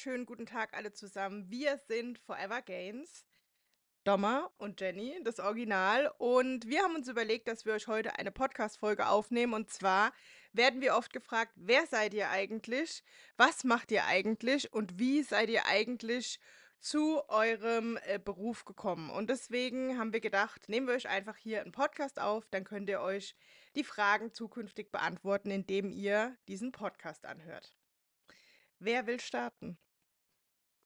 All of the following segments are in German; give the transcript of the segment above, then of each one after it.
wunderschönen guten Tag alle zusammen. Wir sind Forever Gains, Dommer und Jenny, das Original. Und wir haben uns überlegt, dass wir euch heute eine Podcast-Folge aufnehmen. Und zwar werden wir oft gefragt, wer seid ihr eigentlich? Was macht ihr eigentlich? Und wie seid ihr eigentlich zu eurem äh, Beruf gekommen. Und deswegen haben wir gedacht, nehmen wir euch einfach hier einen Podcast auf, dann könnt ihr euch die Fragen zukünftig beantworten, indem ihr diesen Podcast anhört. Wer will starten?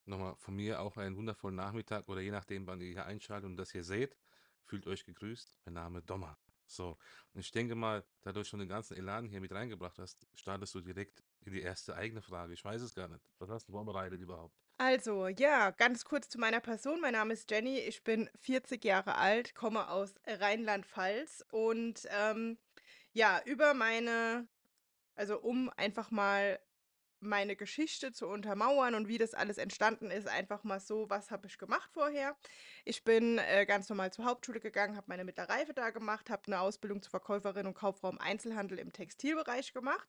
Nochmal von mir auch einen wundervollen Nachmittag oder je nachdem, wann ihr hier einschaltet und das hier seht, fühlt euch gegrüßt. Mein Name ist Dommer. So, und ich denke mal, dadurch schon den ganzen Elan hier mit reingebracht hast, startest du direkt in die erste eigene Frage. Ich weiß es gar nicht. Was hast du vorbereitet überhaupt? Also, ja, ganz kurz zu meiner Person. Mein Name ist Jenny, ich bin 40 Jahre alt, komme aus Rheinland-Pfalz und ähm, ja, über meine, also um einfach mal meine Geschichte zu untermauern und wie das alles entstanden ist, einfach mal so, was habe ich gemacht vorher. Ich bin äh, ganz normal zur Hauptschule gegangen, habe meine Mittlereife da gemacht, habe eine Ausbildung zur Verkäuferin und Kauffrau im Einzelhandel im Textilbereich gemacht.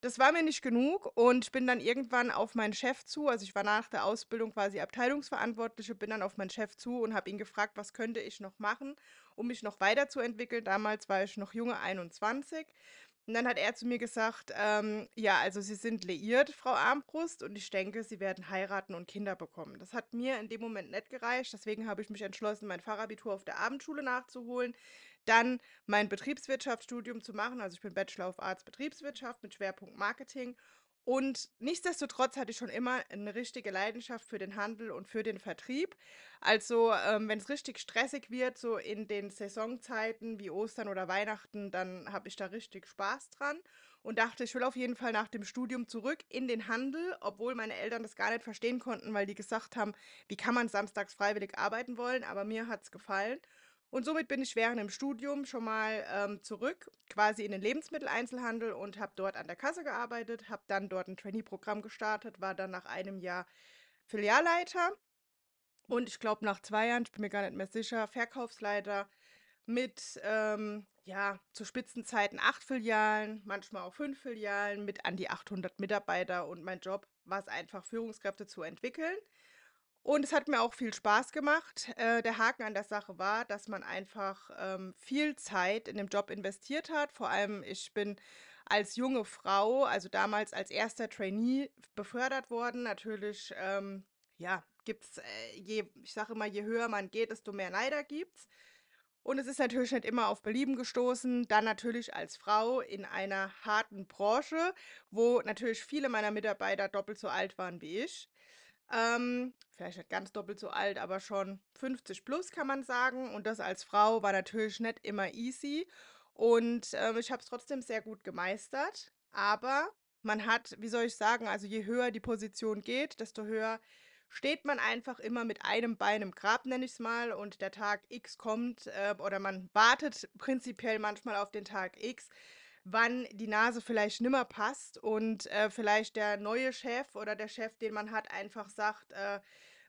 Das war mir nicht genug und bin dann irgendwann auf meinen Chef zu, also ich war nach der Ausbildung quasi Abteilungsverantwortliche, bin dann auf meinen Chef zu und habe ihn gefragt, was könnte ich noch machen, um mich noch weiterzuentwickeln. Damals war ich noch junge 21 und dann hat er zu mir gesagt, ähm, ja, also Sie sind liiert, Frau Armbrust, und ich denke, Sie werden heiraten und Kinder bekommen. Das hat mir in dem Moment nicht gereicht, deswegen habe ich mich entschlossen, mein Fachabitur auf der Abendschule nachzuholen, dann mein Betriebswirtschaftsstudium zu machen, also ich bin Bachelor of Arts Betriebswirtschaft mit Schwerpunkt Marketing und nichtsdestotrotz hatte ich schon immer eine richtige Leidenschaft für den Handel und für den Vertrieb. Also, ähm, wenn es richtig stressig wird, so in den Saisonzeiten wie Ostern oder Weihnachten, dann habe ich da richtig Spaß dran und dachte, ich will auf jeden Fall nach dem Studium zurück in den Handel, obwohl meine Eltern das gar nicht verstehen konnten, weil die gesagt haben, wie kann man samstags freiwillig arbeiten wollen, aber mir hat es gefallen. Und somit bin ich während dem Studium schon mal ähm, zurück, quasi in den Lebensmitteleinzelhandel und habe dort an der Kasse gearbeitet, habe dann dort ein Trainee-Programm gestartet, war dann nach einem Jahr Filialleiter und ich glaube nach zwei Jahren, ich bin mir gar nicht mehr sicher, Verkaufsleiter mit ähm, ja zu Spitzenzeiten acht Filialen, manchmal auch fünf Filialen mit an die 800 Mitarbeiter und mein Job war es einfach Führungskräfte zu entwickeln und es hat mir auch viel Spaß gemacht. Äh, der Haken an der Sache war, dass man einfach ähm, viel Zeit in dem Job investiert hat. Vor allem, ich bin als junge Frau, also damals als erster Trainee befördert worden. Natürlich, ähm, ja, gibt's, äh, ich sage immer, je höher man geht, desto mehr Neider gibt es. Und es ist natürlich nicht immer auf Belieben gestoßen. Dann natürlich als Frau in einer harten Branche, wo natürlich viele meiner Mitarbeiter doppelt so alt waren wie ich. Ähm, vielleicht nicht ganz doppelt so alt, aber schon 50 plus kann man sagen. Und das als Frau war natürlich nicht immer easy. Und ähm, ich habe es trotzdem sehr gut gemeistert. Aber man hat, wie soll ich sagen, also je höher die Position geht, desto höher steht man einfach immer mit einem Bein im Grab, nenne ich es mal, und der Tag X kommt äh, oder man wartet prinzipiell manchmal auf den Tag X, wann die Nase vielleicht nimmer passt und äh, vielleicht der neue Chef oder der Chef, den man hat, einfach sagt, äh,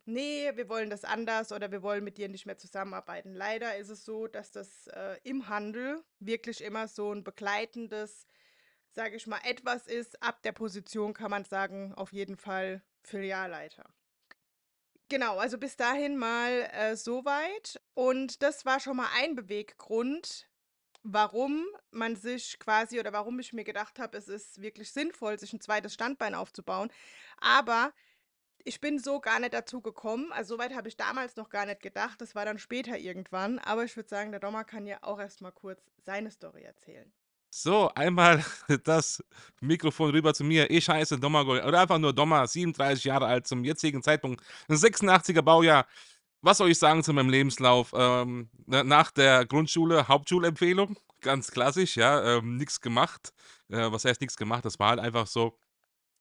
nee, wir wollen das anders oder wir wollen mit dir nicht mehr zusammenarbeiten. Leider ist es so, dass das äh, im Handel wirklich immer so ein begleitendes, sage ich mal, etwas ist. Ab der Position kann man sagen, auf jeden Fall Filialleiter. Genau, also bis dahin mal äh, soweit. Und das war schon mal ein Beweggrund, warum man sich quasi oder warum ich mir gedacht habe, es ist wirklich sinnvoll, sich ein zweites Standbein aufzubauen. Aber ich bin so gar nicht dazu gekommen. Also soweit habe ich damals noch gar nicht gedacht. Das war dann später irgendwann. Aber ich würde sagen, der Dommer kann ja auch erstmal kurz seine Story erzählen. So, einmal das Mikrofon rüber zu mir. Ich heiße Dommergold oder einfach nur Dommer, 37 Jahre alt zum jetzigen Zeitpunkt, Ein 86er Baujahr, was soll ich sagen zu meinem Lebenslauf? Ähm, nach der Grundschule, Hauptschulempfehlung, ganz klassisch, ja, ähm, nichts gemacht. Äh, was heißt nichts gemacht? Das war halt einfach so.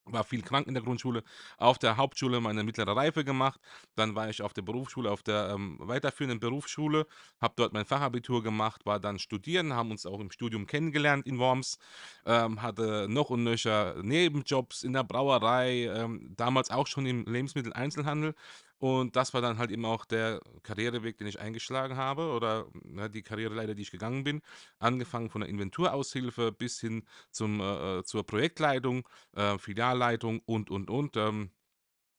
War viel krank in der Grundschule, auf der Hauptschule meine mittlere Reife gemacht, dann war ich auf der Berufsschule, auf der ähm, weiterführenden Berufsschule, habe dort mein Fachabitur gemacht, war dann studieren, haben uns auch im Studium kennengelernt in Worms, ähm, hatte noch und nöcher Nebenjobs in der Brauerei, ähm, damals auch schon im Lebensmitteleinzelhandel, und das war dann halt eben auch der Karriereweg, den ich eingeschlagen habe oder ne, die Karriereleiter, die ich gegangen bin. Mhm. Angefangen von der Inventuraushilfe bis hin zum, äh, äh, zur Projektleitung, äh, Filialleitung und, und, und. Ähm,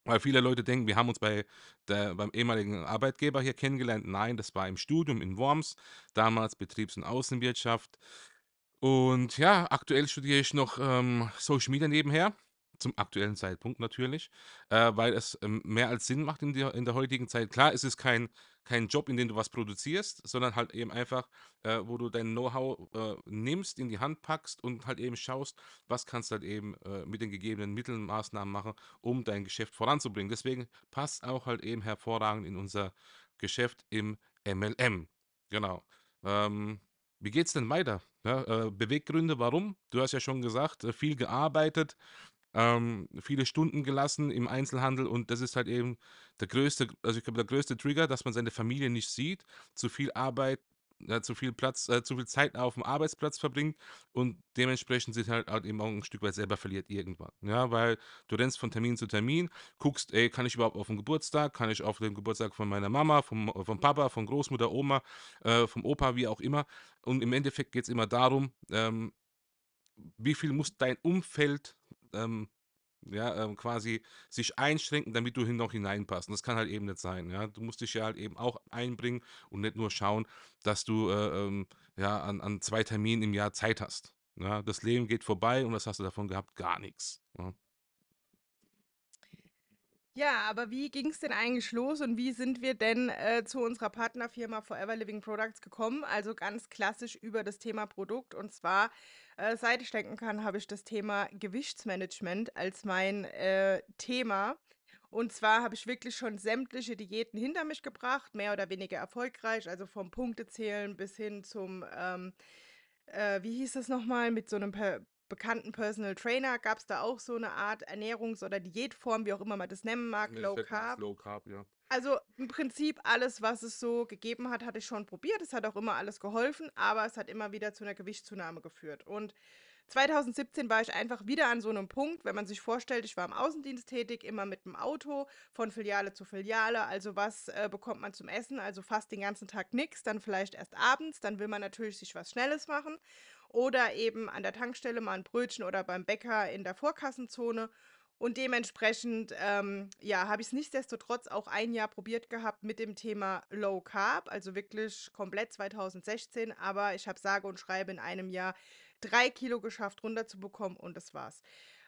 weil viele Leute denken, wir haben uns bei der, beim ehemaligen Arbeitgeber hier kennengelernt. Nein, das war im Studium in Worms, damals Betriebs- und Außenwirtschaft. Und ja, aktuell studiere ich noch ähm, Social Media nebenher zum aktuellen Zeitpunkt natürlich, äh, weil es ähm, mehr als Sinn macht in der, in der heutigen Zeit. Klar, es ist kein, kein Job, in dem du was produzierst, sondern halt eben einfach, äh, wo du dein Know-how äh, nimmst, in die Hand packst und halt eben schaust, was kannst du halt eben äh, mit den gegebenen Mitteln, und Maßnahmen machen, um dein Geschäft voranzubringen. Deswegen passt auch halt eben hervorragend in unser Geschäft im MLM. Genau. Ähm, wie es denn weiter? Ja, äh, Beweggründe, warum? Du hast ja schon gesagt, äh, viel gearbeitet, ähm, viele Stunden gelassen im Einzelhandel und das ist halt eben der größte, also ich glaube, der größte Trigger, dass man seine Familie nicht sieht, zu viel Arbeit, äh, zu viel Platz, äh, zu viel Zeit auf dem Arbeitsplatz verbringt und dementsprechend sich halt, halt eben auch ein Stück weit selber verliert irgendwann. Ja, weil du rennst von Termin zu Termin, guckst, ey, kann ich überhaupt auf den Geburtstag, kann ich auf den Geburtstag von meiner Mama, vom, äh, vom Papa, von Großmutter, Oma, äh, vom Opa, wie auch immer. Und im Endeffekt geht es immer darum, ähm, wie viel muss dein Umfeld ähm, ja, ähm, quasi sich einschränken, damit du hin noch hineinpasst. Und das kann halt eben nicht sein. Ja? Du musst dich ja halt eben auch einbringen und nicht nur schauen, dass du äh, ähm, ja, an, an zwei Terminen im Jahr Zeit hast. Ja? Das Leben geht vorbei und was hast du davon gehabt? Gar nichts. Ja? Ja, aber wie ging es denn eigentlich los und wie sind wir denn äh, zu unserer Partnerfirma Forever Living Products gekommen? Also ganz klassisch über das Thema Produkt. Und zwar, äh, seit ich denken kann, habe ich das Thema Gewichtsmanagement als mein äh, Thema. Und zwar habe ich wirklich schon sämtliche Diäten hinter mich gebracht, mehr oder weniger erfolgreich, also vom Punktezählen bis hin zum... Ähm, äh, wie hieß das nochmal, mit so einem per bekannten Personal Trainer gab es da auch so eine Art Ernährungs- oder Diätform, wie auch immer man das nennen mag, Im ne, Low Carb. Low Carb, ja. Also im Prinzip alles, was es so gegeben hat, hatte ich schon probiert. Es hat auch immer alles geholfen, aber es hat immer wieder zu einer Gewichtszunahme geführt. Und 2017 war ich einfach wieder an so einem Punkt, wenn man sich vorstellt, ich war im Außendienst tätig, immer mit dem Auto von Filiale zu Filiale. Also was äh, bekommt man zum Essen? Also fast den ganzen Tag nichts, dann vielleicht erst abends, dann will man natürlich sich was Schnelles machen oder eben an der Tankstelle mal ein Brötchen oder beim Bäcker in der Vorkassenzone. Und dementsprechend, ähm, ja, habe ich es nichtsdestotrotz auch ein Jahr probiert gehabt mit dem Thema Low Carb, also wirklich komplett 2016. Aber ich habe sage und schreibe in einem Jahr drei Kilo geschafft runterzubekommen und das war's.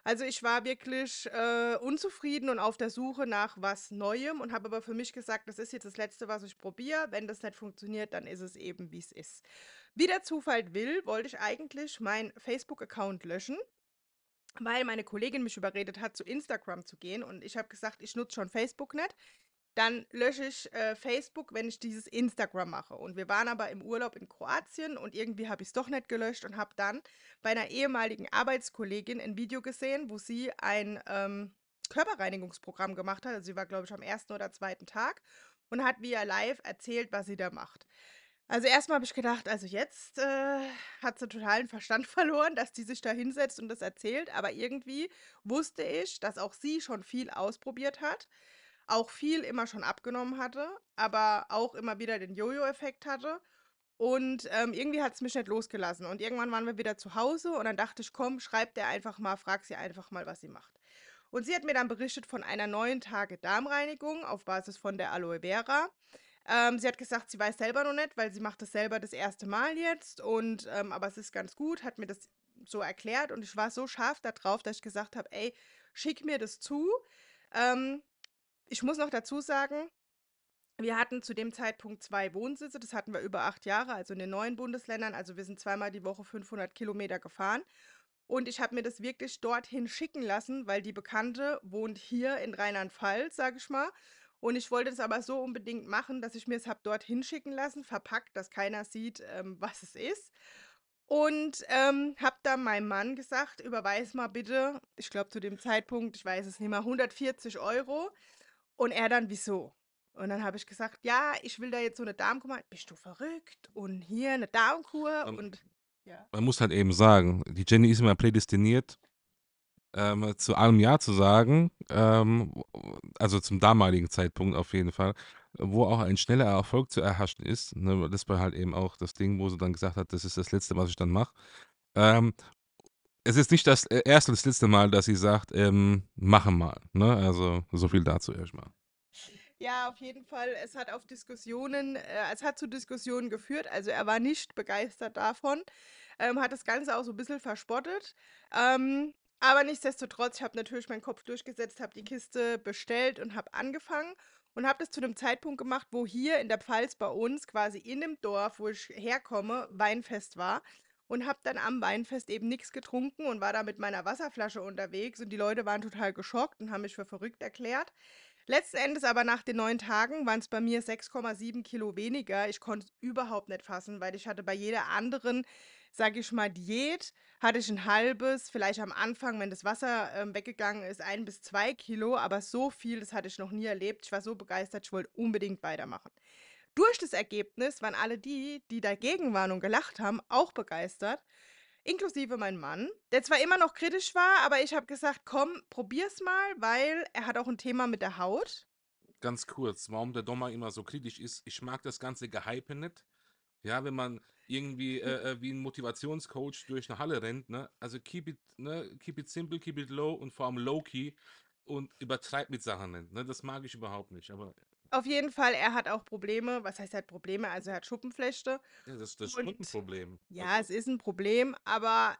Also ich war wirklich äh, unzufrieden und auf der Suche nach was Neuem und habe aber für mich gesagt, das ist jetzt das Letzte, was ich probiere. Wenn das nicht funktioniert, dann ist es eben, wie es ist. Wie der Zufall will, wollte ich eigentlich meinen Facebook-Account löschen weil meine Kollegin mich überredet hat, zu Instagram zu gehen. Und ich habe gesagt, ich nutze schon Facebook nicht dann lösche ich äh, Facebook, wenn ich dieses Instagram mache. Und wir waren aber im Urlaub in Kroatien und irgendwie habe ich es doch nicht gelöscht und habe dann bei einer ehemaligen Arbeitskollegin ein Video gesehen, wo sie ein ähm, Körperreinigungsprogramm gemacht hat. Also sie war, glaube ich, am ersten oder zweiten Tag und hat via Live erzählt, was sie da macht. Also erstmal habe ich gedacht, also jetzt äh, hat sie totalen Verstand verloren, dass die sich da hinsetzt und das erzählt. Aber irgendwie wusste ich, dass auch sie schon viel ausprobiert hat auch viel immer schon abgenommen hatte, aber auch immer wieder den Jojo-Effekt hatte. Und ähm, irgendwie hat es mich nicht losgelassen. Und irgendwann waren wir wieder zu Hause und dann dachte ich, komm, schreib der einfach mal, frag sie einfach mal, was sie macht. Und sie hat mir dann berichtet von einer neuen Tage Darmreinigung auf Basis von der Aloe Vera. Ähm, sie hat gesagt, sie weiß selber noch nicht, weil sie macht das selber das erste Mal jetzt. Und ähm, aber es ist ganz gut, hat mir das so erklärt und ich war so scharf darauf, dass ich gesagt habe, ey, schick mir das zu. Ähm, ich muss noch dazu sagen, wir hatten zu dem Zeitpunkt zwei Wohnsitze, das hatten wir über acht Jahre, also in den neuen Bundesländern. Also wir sind zweimal die Woche 500 Kilometer gefahren. Und ich habe mir das wirklich dorthin schicken lassen, weil die Bekannte wohnt hier in Rheinland-Pfalz, sage ich mal. Und ich wollte das aber so unbedingt machen, dass ich mir es habe dorthin schicken lassen, verpackt, dass keiner sieht, ähm, was es ist. Und ähm, habe dann meinem Mann gesagt, überweis mal bitte, ich glaube zu dem Zeitpunkt, ich weiß es nicht mehr, 140 Euro. Und er dann, wieso? Und dann habe ich gesagt, ja, ich will da jetzt so eine Darmkur Bist du verrückt? Und hier eine Darmkur und, und ja. Man muss halt eben sagen, die Jenny ist immer prädestiniert, ähm, zu allem Ja zu sagen, ähm, also zum damaligen Zeitpunkt auf jeden Fall, wo auch ein schneller Erfolg zu erhaschen ist. Ne, das war halt eben auch das Ding, wo sie dann gesagt hat, das ist das Letzte, was ich dann mache. Ähm, es ist nicht das äh, erste und das letzte Mal, dass sie sagt, ähm, machen mal. Ne? Also so viel dazu erstmal. Ja, auf jeden Fall. Es hat auf Diskussionen, äh, es hat zu Diskussionen geführt. Also er war nicht begeistert davon, ähm, hat das Ganze auch so ein bisschen verspottet. Ähm, aber nichtsdestotrotz, ich habe natürlich meinen Kopf durchgesetzt, habe die Kiste bestellt und habe angefangen und habe das zu einem Zeitpunkt gemacht, wo hier in der Pfalz bei uns quasi in dem Dorf, wo ich herkomme, Weinfest war und habe dann am Weinfest eben nichts getrunken und war da mit meiner Wasserflasche unterwegs und die Leute waren total geschockt und haben mich für verrückt erklärt. Letzten Endes aber nach den neun Tagen waren es bei mir 6,7 Kilo weniger. Ich konnte es überhaupt nicht fassen, weil ich hatte bei jeder anderen, sage ich mal, Diät, hatte ich ein halbes, vielleicht am Anfang, wenn das Wasser äh, weggegangen ist, ein bis zwei Kilo, aber so viel, das hatte ich noch nie erlebt. Ich war so begeistert, ich wollte unbedingt weitermachen. Durch das Ergebnis waren alle die, die dagegen waren und gelacht haben, auch begeistert, inklusive mein Mann, der zwar immer noch kritisch war, aber ich habe gesagt, komm, probier's mal, weil er hat auch ein Thema mit der Haut. Ganz kurz, warum der Dommer immer so kritisch ist, ich mag das ganze Gehype nicht. Ja, wenn man irgendwie hm. äh, äh, wie ein Motivationscoach durch eine Halle rennt, ne? Also keep it, ne? keep it simple, keep it low und vor allem low key und übertreibt mit Sachen nicht, ne? Das mag ich überhaupt nicht, aber auf jeden Fall, er hat auch Probleme. Was heißt, er hat Probleme? Also er hat Schuppenflechte. Ja, das ist das Und- Ja, Also, es ist ein Problem, aber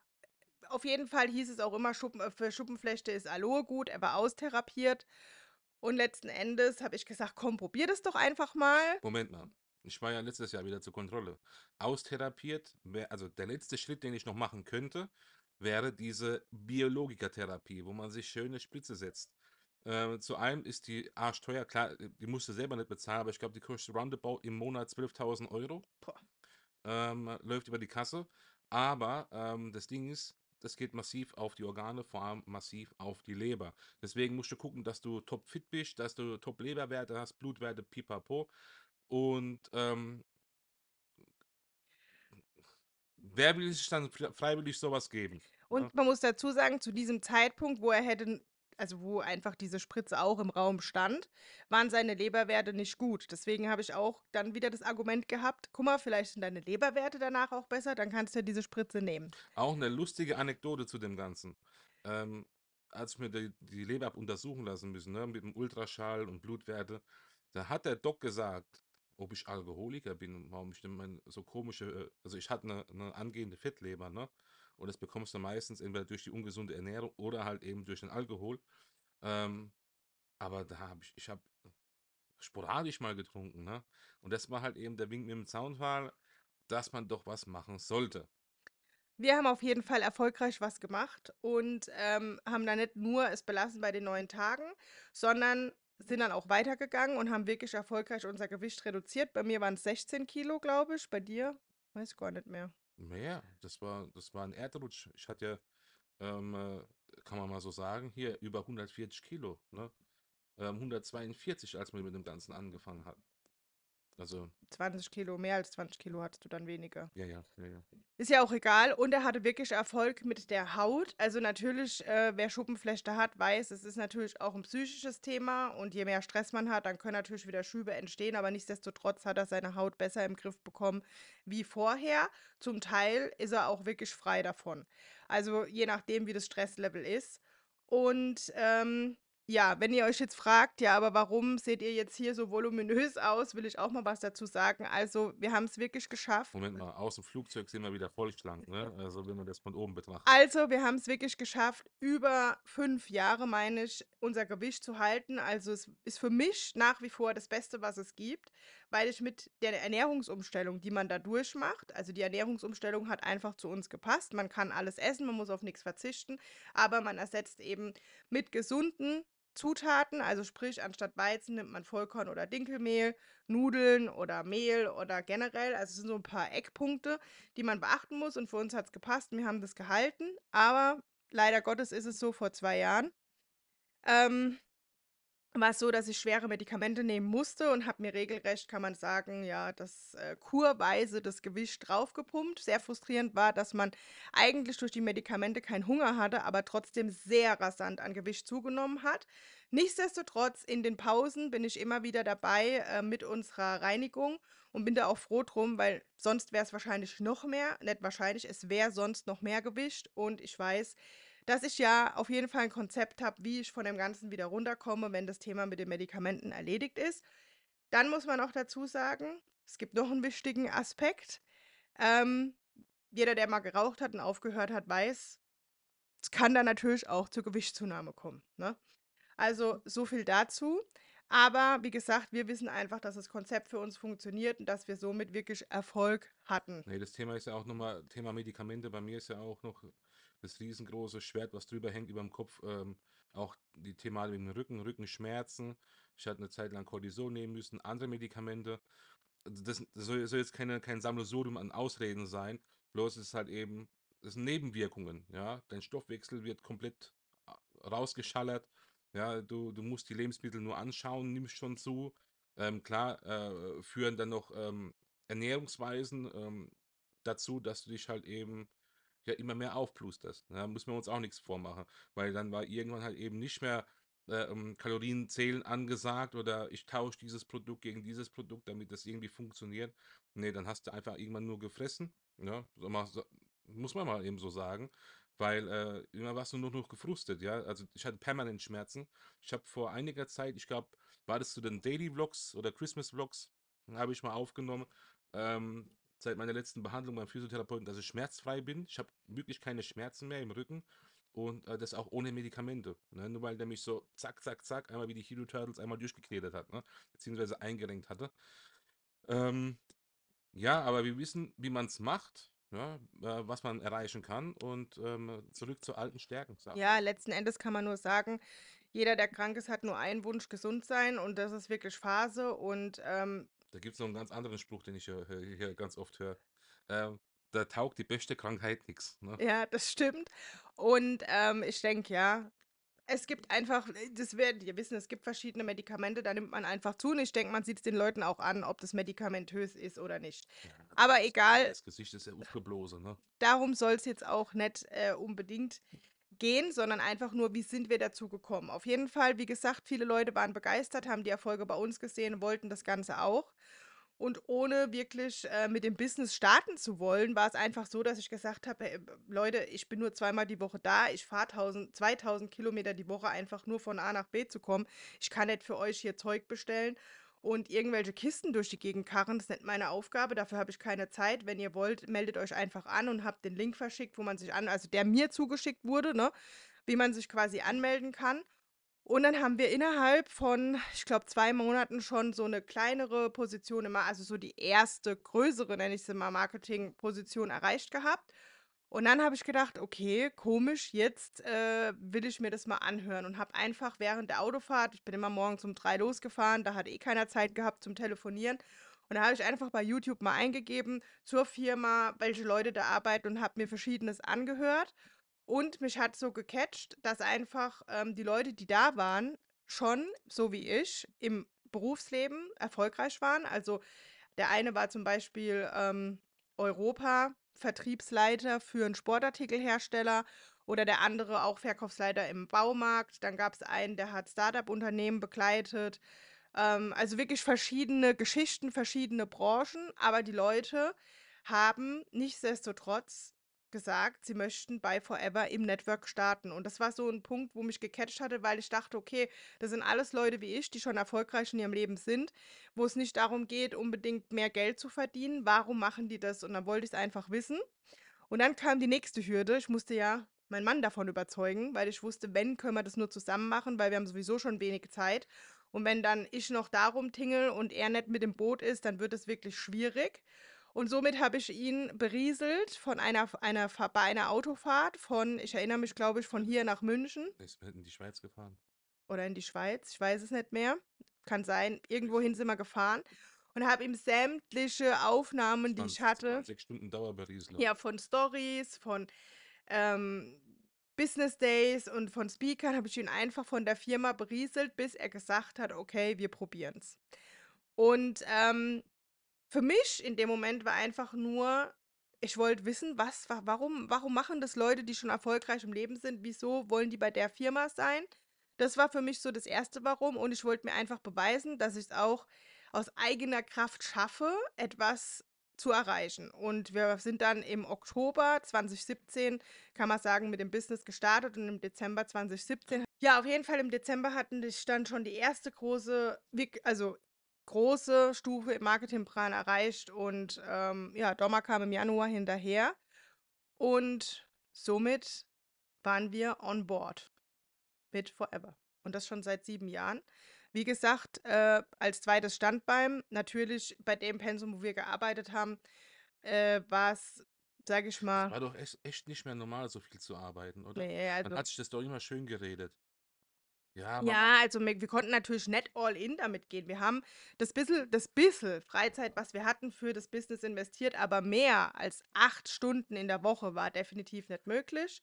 auf jeden Fall hieß es auch immer, Schuppen, äh, für Schuppenflechte ist Aloe gut, er war austherapiert. Und letzten Endes habe ich gesagt, komm, probier das doch einfach mal. Moment mal. Ich war ja letztes Jahr wieder zur Kontrolle. Austherapiert, wär, also der letzte Schritt, den ich noch machen könnte, wäre diese Biologikatherapie, wo man sich schöne Spitze setzt. Äh, zu einem ist die arschteuer, klar, äh, die musst du selber nicht bezahlen, aber ich glaube, die kostet roundabout im Monat 12.000 Euro. Ähm, läuft über die Kasse. Aber ähm, das Ding ist, das geht massiv auf die Organe, vor allem massiv auf die Leber. Deswegen musst du gucken, dass du top fit bist, dass du top Leberwerte hast, Blutwerte, pipapo. Und ähm, wer will sich dann freiwillig sowas geben? Und ne? man muss dazu sagen, zu diesem Zeitpunkt, wo er hätte also wo einfach diese Spritze auch im Raum stand, waren seine Leberwerte nicht gut. Deswegen habe ich auch dann wieder das Argument gehabt, guck mal, vielleicht sind deine Leberwerte danach auch besser, dann kannst du ja diese Spritze nehmen. Auch eine lustige Anekdote zu dem Ganzen. Ähm, als ich mir die, die Leber habe untersuchen lassen müssen, ne, mit dem Ultraschall und Blutwerte, da hat der Doc gesagt, ob ich Alkoholiker bin warum ich denn so komische, äh, also ich hatte eine, eine angehende Fettleber, ne? Und das bekommst du meistens entweder durch die ungesunde Ernährung oder halt eben durch den Alkohol. Ähm, aber da habe ich, ich habe sporadisch mal getrunken. Ne? Und das war halt eben der Wink mit dem Zaunfall, dass man doch was machen sollte. Wir haben auf jeden Fall erfolgreich was gemacht und ähm, haben dann nicht nur es belassen bei den neuen Tagen, sondern sind dann auch weitergegangen und haben wirklich erfolgreich unser Gewicht reduziert. Bei mir waren es 16 Kilo, glaube ich. Bei dir weiß ich gar nicht mehr. Naja, das war, das war ein Erdrutsch. Ich hatte ja, ähm, äh, kann man mal so sagen, hier über 140 Kilo, ne? Ähm, 142, als wir mit dem Ganzen angefangen hatten. Also 20 Kilo, mehr als 20 Kilo hattest du dann weniger. Ja, ja, ja, ja. Ist ja auch egal. Und er hatte wirklich Erfolg mit der Haut. Also natürlich, äh, wer Schuppenflechte hat, weiß, es ist natürlich auch ein psychisches Thema. Und je mehr Stress man hat, dann können natürlich wieder Schübe entstehen. Aber nichtsdestotrotz hat er seine Haut besser im Griff bekommen wie vorher. Zum Teil ist er auch wirklich frei davon. Also je nachdem, wie das Stresslevel ist. Und ähm, ja, wenn ihr euch jetzt fragt, ja, aber warum seht ihr jetzt hier so voluminös aus, will ich auch mal was dazu sagen. Also, wir haben es wirklich geschafft. Moment mal, aus dem Flugzeug sind wir wieder voll schlank, ne? Also, wenn man das von oben betrachtet. Also, wir haben es wirklich geschafft, über fünf Jahre, meine ich, unser Gewicht zu halten. Also, es ist für mich nach wie vor das Beste, was es gibt, weil ich mit der Ernährungsumstellung, die man da durchmacht, also die Ernährungsumstellung hat einfach zu uns gepasst. Man kann alles essen, man muss auf nichts verzichten, aber man ersetzt eben mit gesunden Zutaten, also sprich, anstatt Weizen nimmt man Vollkorn oder Dinkelmehl, Nudeln oder Mehl oder generell. Also es sind so ein paar Eckpunkte, die man beachten muss. Und für uns hat es gepasst und wir haben das gehalten. Aber leider Gottes ist es so vor zwei Jahren. Ähm, war es so, dass ich schwere Medikamente nehmen musste und habe mir regelrecht, kann man sagen, ja, das äh, kurweise das Gewicht draufgepumpt. Sehr frustrierend war, dass man eigentlich durch die Medikamente keinen Hunger hatte, aber trotzdem sehr rasant an Gewicht zugenommen hat. Nichtsdestotrotz, in den Pausen bin ich immer wieder dabei äh, mit unserer Reinigung und bin da auch froh drum, weil sonst wäre es wahrscheinlich noch mehr, nicht wahrscheinlich, es wäre sonst noch mehr Gewicht und ich weiß, dass ich ja auf jeden Fall ein Konzept habe, wie ich von dem Ganzen wieder runterkomme, wenn das Thema mit den Medikamenten erledigt ist. Dann muss man auch dazu sagen, es gibt noch einen wichtigen Aspekt. Ähm, jeder, der mal geraucht hat und aufgehört hat, weiß, es kann dann natürlich auch zur Gewichtszunahme kommen. Ne? Also so viel dazu. Aber wie gesagt, wir wissen einfach, dass das Konzept für uns funktioniert und dass wir somit wirklich Erfolg hatten. Nee, das Thema ist ja auch nochmal, Thema Medikamente bei mir ist ja auch noch das riesengroße Schwert, was drüber hängt über dem Kopf, ähm, auch die Thematik mit dem Rücken, Rückenschmerzen. Ich hatte eine Zeit lang Cortison nehmen müssen, andere Medikamente. Also das, soll, soll, jetzt keine, kein Sammelsurium an Ausreden sein, bloß ist es halt eben, das sind Nebenwirkungen, ja. Dein Stoffwechsel wird komplett äh, rausgeschallert, ja. Du, du musst die Lebensmittel nur anschauen, nimmst schon zu. Ähm, klar, äh, führen dann noch ähm, Ernährungsweisen ähm, dazu, dass du dich halt eben ja immer mehr aufplusterst. Ne? Da müssen wir uns auch nichts vormachen, weil dann war irgendwann halt eben nicht mehr äh, ähm, Kalorien zählen angesagt oder ich tausche dieses Produkt gegen dieses Produkt, damit das irgendwie funktioniert. Nee, dann hast du einfach irgendwann nur gefressen. Ja, ne? so mal, so, muss man mal eben so sagen, weil äh, immer warst du nur noch gefrustet, ja. Also ich hatte permanent Schmerzen. Ich habe vor einiger Zeit, ich glaube, war das zu den Daily Vlogs oder Christmas Vlogs, habe ich mal aufgenommen. Ähm, seit meiner letzten Behandlung beim Physiotherapeuten, dass ich schmerzfrei bin. Ich habe wirklich keine Schmerzen mehr im Rücken und äh, das auch ohne Medikamente. Ne? Nur weil der mich so zack, zack, zack, einmal wie die Hero Turtles einmal durchgeknetet hat, ne? beziehungsweise eingerenkt hatte. Ähm, ja, aber wir wissen, wie man es macht. Ja, ne? äh, was man erreichen kann und ähm, zurück zu alten Stärken. Sagen. Ja, letzten Endes kann man nur sagen, jeder, der krank ist, hat nur einen Wunsch, gesund sein und das ist wirklich Phase und ähm, da gibt es noch einen ganz anderen Spruch, den ich hier, hier ganz oft höre. Ähm, da taugt die beste Krankheit nichts. Ne? Ja, das stimmt. Und ähm, ich denke, ja, es gibt einfach, äh, das werdet ihr wissen, es gibt verschiedene Medikamente, da nimmt man einfach zu. Und ich denke, man sieht es den Leuten auch an, ob das medikamentös ist oder nicht. Ja, Aber egal. Das Gesicht ist ja aufgeblasen, ne? Darum soll es jetzt auch nicht äh, unbedingt hm gehen, sondern einfach nur, wie sind wir dazu gekommen. Auf jeden Fall, wie gesagt, viele Leute waren begeistert, haben die Erfolge bei uns gesehen, wollten das Ganze auch. Und ohne wirklich äh, mit dem Business starten zu wollen, war es einfach so, dass ich gesagt habe, hey, Leute, ich bin nur zweimal die Woche da, ich fahre 2000 Kilometer die Woche einfach nur von A nach B zu kommen. Ich kann nicht für euch hier Zeug bestellen und irgendwelche Kisten durch die Gegend karren. Das ist nicht meine Aufgabe, dafür habe ich keine Zeit. Wenn ihr wollt, meldet euch einfach an und habt den Link verschickt, wo man sich an, also der mir zugeschickt wurde, ne, wie man sich quasi anmelden kann. Und dann haben wir innerhalb von, ich glaube, zwei Monaten schon so eine kleinere Position immer, also so die erste größere, nenne ich sie mal, Marketing-Position erreicht gehabt. Und dann habe ich gedacht: „Okay, komisch, jetzt, äh, will ich mir das mal anhören“ und habe einfach während der Autofahrt ich bin immer morgens um drei losgefahren, da hat eh keiner Zeit gehabt zum Telefonieren. Und da habe ich einfach bei YouTube mal eingegeben zur Firma, welche Leute da arbeiten und habe mir Verschiedenes angehört. Und mich hat so gecatcht, dass einfach, ähm, die Leute, die da waren, schon, so wie ich, im Berufsleben erfolgreich waren. Also, der eine war zum Beispiel, ähm, Europa Vertriebsleiter für einen Sportartikelhersteller oder der andere auch Verkaufsleiter im Baumarkt. Dann gab es einen, der hat Startup-Unternehmen begleitet. Ähm, also wirklich verschiedene Geschichten, verschiedene Branchen, aber die Leute haben nichtsdestotrotz gesagt, sie möchten bei Forever im Network starten. Und das war so ein Punkt, wo mich gecatcht hatte, weil ich dachte, okay, das sind alles Leute wie ich, die schon erfolgreich in ihrem Leben sind, wo es nicht darum geht, unbedingt mehr Geld zu verdienen. Warum machen die das? Und dann wollte ich es einfach wissen. Und dann kam die nächste Hürde. Ich musste ja meinen Mann davon überzeugen, weil ich wusste, wenn, können wir das nur zusammen machen, weil wir haben sowieso schon wenig Zeit. Und wenn dann ich noch darum tingle und er nicht mit dem Boot ist, dann wird es wirklich schwierig. Und somit habe ich ihn berieselt von einer, einer, bei einer Autofahrt von, ich erinnere mich, glaube ich, von hier nach München. Ist äh, in die Schweiz gefahren. Oder in die Schweiz, ich weiß es nicht mehr. Kann sein, irgendwohin sind wir gefahren. Und habe ihm sämtliche Aufnahmen, die ich hatte. Sechs Stunden Dauerberieselung. Ja, von Stories, von ähm, Business Days und von Speakern habe ich ihn einfach von der Firma berieselt, bis er gesagt hat, okay, wir probieren es. Und ähm, für mich in dem Moment war einfach nur, ich wollte wissen, was, warum, warum machen das Leute, die schon erfolgreich im Leben sind? Wieso wollen die bei der Firma sein? Das war für mich so das erste Warum und ich wollte mir einfach beweisen, dass ich es auch aus eigener Kraft schaffe, etwas zu erreichen. Und wir sind dann im Oktober 2017, kann man sagen, mit dem Business gestartet und im Dezember 2017. Ja, auf jeden Fall im Dezember hatten ich dann schon die erste große, also große Stufe im Marketingplan erreicht und ähm, ja, Dommer kam im Januar hinterher und somit waren wir on board mit Forever und das schon seit sieben Jahren. Wie gesagt, äh, als zweites Standbein, natürlich bei dem Pensum, wo wir gearbeitet haben, äh, war es, sage ich mal. Das war doch echt, echt, nicht mehr normal, so viel zu arbeiten, oder? Nee, also, Man hat sich das doch immer schön geredet. Ja, man Ja, also wir, wir konnten natürlich nicht all in damit gehen. Wir haben das bisschen, das bisschen Freizeit, was wir hatten, für das Business investiert, aber mehr als acht Stunden in der Woche war definitiv nicht möglich.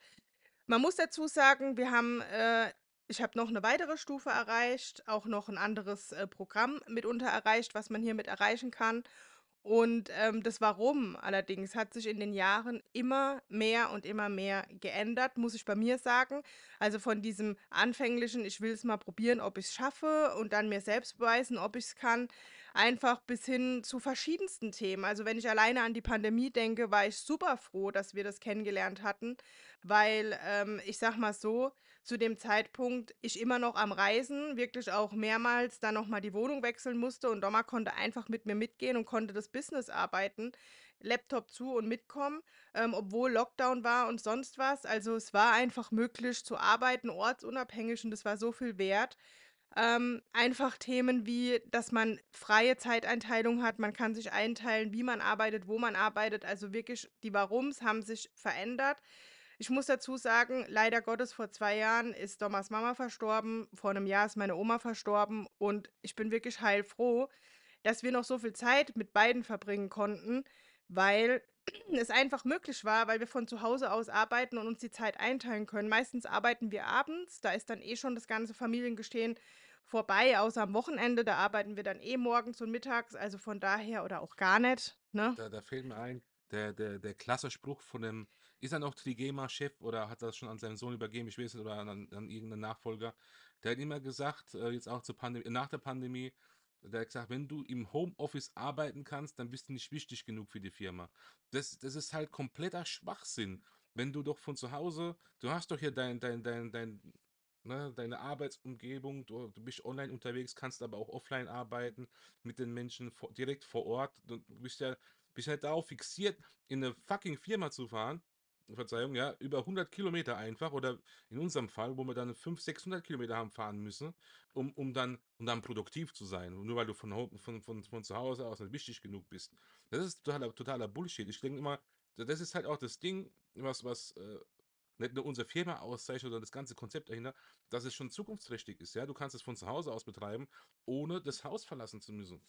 Man muss dazu sagen, wir haben, äh, ich habe noch eine weitere Stufe erreicht, auch noch ein anderes äh, Programm mitunter erreicht, was man hiermit erreichen kann. Und ähm, das Warum allerdings hat sich in den Jahren immer mehr und immer mehr geändert, muss ich bei mir sagen. Also von diesem anfänglichen, ich will es mal probieren, ob ich es schaffe und dann mir selbst beweisen, ob ich es kann, einfach bis hin zu verschiedensten Themen. Also wenn ich alleine an die Pandemie denke, war ich super froh, dass wir das kennengelernt hatten, weil ähm, ich sag mal so, zu dem Zeitpunkt ich immer noch am Reisen, wirklich auch mehrmals dann nochmal die Wohnung wechseln musste und Doma konnte einfach mit mir mitgehen und konnte das Business arbeiten, Laptop zu und mitkommen, ähm, obwohl Lockdown war und sonst was. Also es war einfach möglich zu arbeiten, ortsunabhängig und das war so viel wert. Ähm, einfach Themen wie, dass man freie Zeiteinteilung hat, man kann sich einteilen, wie man arbeitet, wo man arbeitet. Also wirklich die Warums haben sich verändert. Ich muss dazu sagen, leider Gottes, vor zwei Jahren ist Thomas Mama verstorben, vor einem Jahr ist meine Oma verstorben und ich bin wirklich heilfroh, dass wir noch so viel Zeit mit beiden verbringen konnten, weil es einfach möglich war, weil wir von zu Hause aus arbeiten und uns die Zeit einteilen können. Meistens arbeiten wir abends, da ist dann eh schon das ganze Familiengestehen vorbei, außer am Wochenende, da arbeiten wir dann eh morgens und mittags, also von daher oder auch gar nicht. Ne? Da, da fehlt mir ein, der, der, der klasse Spruch von dem, ist er noch Trigema-Chef oder hat das schon an seinen Sohn übergeben, ich weiß nicht, oder an, an irgendeinen Nachfolger, der hat immer gesagt, äh, jetzt auch zur Pandemie, nach der Pandemie, der hat gesagt, wenn du im Homeoffice arbeiten kannst, dann bist du nicht wichtig genug für die Firma. Das, das ist halt kompletter Schwachsinn. Wenn du doch von zu Hause, du hast doch hier dein, dein, dein, dein, ne, deine Arbeitsumgebung, du, du, bist online unterwegs, kannst aber auch offline arbeiten mit den Menschen vor, direkt vor Ort. Du bist ja bist ich halt darauf fixiert, in eine fucking Firma zu fahren. Verzeihung, ja, über 100 Kilometer einfach oder in unserem Fall, wo wir dann 500, 600 Kilometer haben fahren müssen, um, um, dann, um dann produktiv zu sein. Nur weil du von, von, von, von zu Hause aus nicht wichtig genug bist. Das ist totaler, totaler Bullshit. Ich denke immer, das ist halt auch das Ding, was, was äh, nicht nur unsere Firma auszeichnet, oder das ganze Konzept dahinter, dass es schon zukunftsträchtig ist. Ja, du kannst es von zu Hause aus betreiben, ohne das Haus verlassen zu müssen.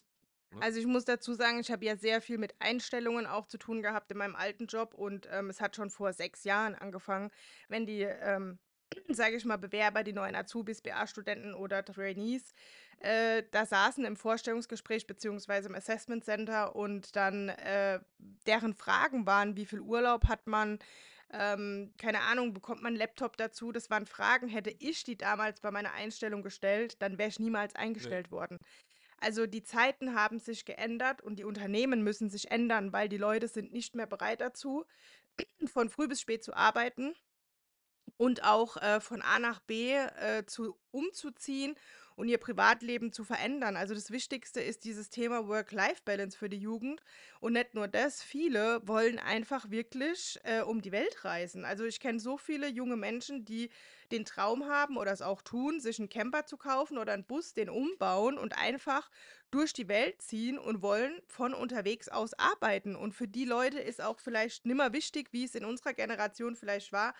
Ne? Also ich muss dazu sagen, ich habe ja sehr viel mit Einstellungen auch zu tun gehabt in meinem alten Job und ähm, es hat schon vor sechs Jahren angefangen, wenn die, ähm, sage ich mal, Bewerber, die neuen Azubis, BA-Studenten oder Trainees, äh, da saßen im Vorstellungsgespräch beziehungsweise im Assessment Center und dann äh, deren Fragen waren, wie viel Urlaub hat man, ähm, keine Ahnung, bekommt man einen Laptop dazu? Das waren Fragen. Hätte ich die damals bei meiner Einstellung gestellt, dann wäre ich niemals eingestellt nee. worden. Also die Zeiten haben sich geändert und die Unternehmen müssen sich ändern, weil die Leute sind nicht mehr bereit dazu, von früh bis spät zu arbeiten und auch äh, von A nach B äh, zu, umzuziehen und ihr Privatleben zu verändern. Also das Wichtigste ist dieses Thema Work-Life-Balance für die Jugend. Und nicht nur das, viele wollen einfach wirklich äh, um die Welt reisen. Also ich kenne so viele junge Menschen, die den Traum haben oder es auch tun, sich einen Camper zu kaufen oder einen Bus, den umbauen und einfach durch die Welt ziehen und wollen von unterwegs aus arbeiten. Und für die Leute ist auch vielleicht nimmer wichtig, wie es in unserer Generation vielleicht war,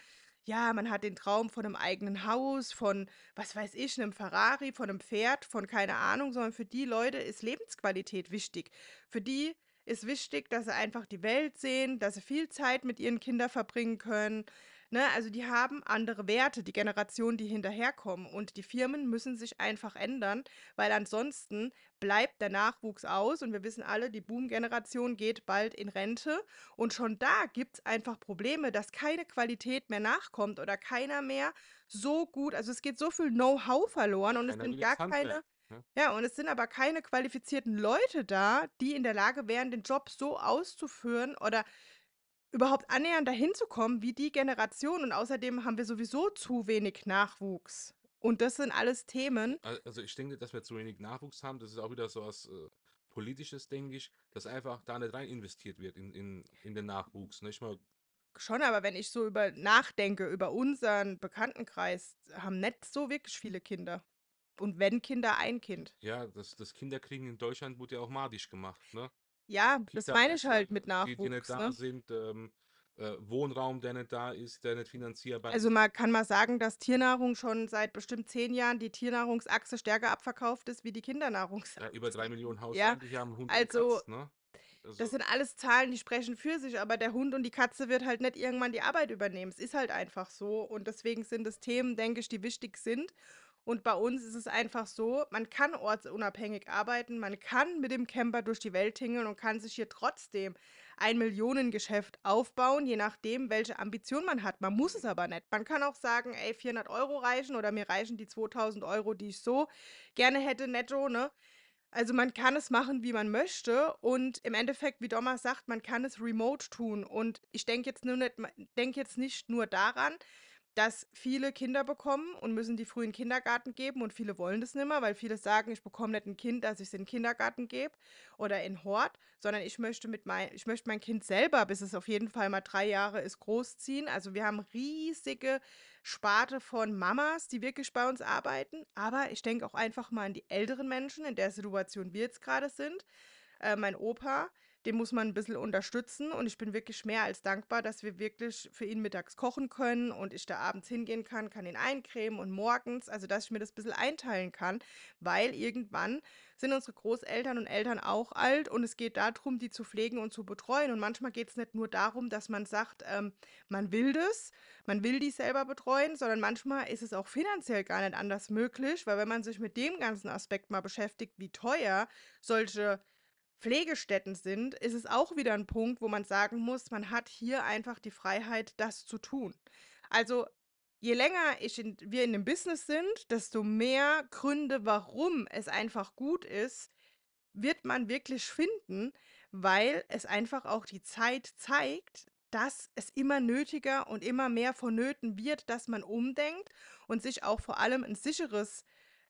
ja, man hat den Traum von einem eigenen Haus, von, was weiß ich, einem Ferrari, von einem Pferd, von keine Ahnung, sondern für die Leute ist Lebensqualität wichtig. Für die ist wichtig, dass sie einfach die Welt sehen, dass sie viel Zeit mit ihren Kindern verbringen können, Ne? Also die haben andere Werte, die Generationen, die hinterherkommen. Und die Firmen müssen sich einfach ändern, weil ansonsten bleibt der Nachwuchs aus. Und wir wissen alle, die Boom-Generation geht bald in Rente. Und schon da gibt es einfach Probleme, dass keine Qualität mehr nachkommt oder keiner mehr so gut. Also es geht so viel Know-how verloren und keiner es sind gar keine. Ne? Ja, und es sind aber keine qualifizierten Leute da, die in der Lage wären, den Job so auszuführen oder überhaupt annähernd dahin zu kommen, wie die Generation. Und außerdem haben wir sowieso zu wenig Nachwuchs. Und das sind alles Themen. Also ich denke, dass wir zu wenig Nachwuchs haben, das ist auch wieder so was äh, Politisches, denke ich, dass einfach da nicht rein investiert wird in, in, in den Nachwuchs. Ne? Ich mal schon, aber wenn ich so über nachdenke, über unseren Bekanntenkreis, haben nicht so wirklich viele Kinder. Und wenn Kinder, ein Kind. Ja, das, das Kinderkriegen in Deutschland wurde ja auch madisch gemacht, ne? Ja, das meine ich halt mit Nachwuchs. die, die nicht da ne? sind, ähm, äh, Wohnraum, der nicht da ist, der nicht finanzierbar also, ist. Also man kann mal sagen, dass Tiernahrung schon seit bestimmt zehn Jahren die Tiernahrungsachse stärker abverkauft ist wie die Ja, über drei Millionen Ja, haben Hund und also Katz, ne? das also sind alles Zahlen, die sprechen für sich, aber der Hund und die Katze wird halt nicht irgendwann die Arbeit übernehmen. Es ist halt einfach so und deswegen sind es Themen, denke ich, die wichtig sind und bei uns ist es einfach so, man kann ortsunabhängig arbeiten, man kann mit dem Camper durch die Welt tingeln und kann sich hier trotzdem ein Millionengeschäft aufbauen, je nachdem, welche Ambition man hat. Man muss es aber nicht. Man kann auch sagen, ey, 400 Euro reichen oder mir reichen die 2000 Euro, die ich so gerne hätte netto, ne? Also man kann es machen, wie man möchte und im Endeffekt, wie Thomas sagt, man kann es remote tun und ich denke jetzt, denk jetzt nicht nur daran, dass viele Kinder bekommen und müssen die früh in den Kindergarten geben und viele wollen das nicht mehr, weil viele sagen, ich bekomme nicht ein Kind, dass ich es in den Kindergarten gebe oder in Hort, sondern ich möchte, mit mein, ich möchte mein Kind selber, bis es auf jeden Fall mal drei Jahre ist, großziehen. Also wir haben riesige Sparte von Mamas, die wirklich bei uns arbeiten, aber ich denke auch einfach mal an die älteren Menschen, in der Situation wir jetzt gerade sind. Äh, mein Opa, den muss man ein bisschen unterstützen. Und ich bin wirklich mehr als dankbar, dass wir wirklich für ihn mittags kochen können und ich da abends hingehen kann, kann ihn eincremen und morgens, also dass ich mir das ein bisschen einteilen kann, weil irgendwann sind unsere Großeltern und Eltern auch alt und es geht darum, die zu pflegen und zu betreuen. Und manchmal geht es nicht nur darum, dass man sagt, ähm, man will das, man will die selber betreuen, sondern manchmal ist es auch finanziell gar nicht anders möglich, weil wenn man sich mit dem ganzen Aspekt mal beschäftigt, wie teuer solche Pflegestätten sind, ist es auch wieder ein Punkt, wo man sagen muss, man hat hier einfach die Freiheit, das zu tun. Also je länger in, wir in dem Business sind, desto mehr Gründe, warum es einfach gut ist, wird man wirklich finden, weil es einfach auch die Zeit zeigt, dass es immer nötiger und immer mehr vonnöten wird, dass man umdenkt und sich auch vor allem ein sicheres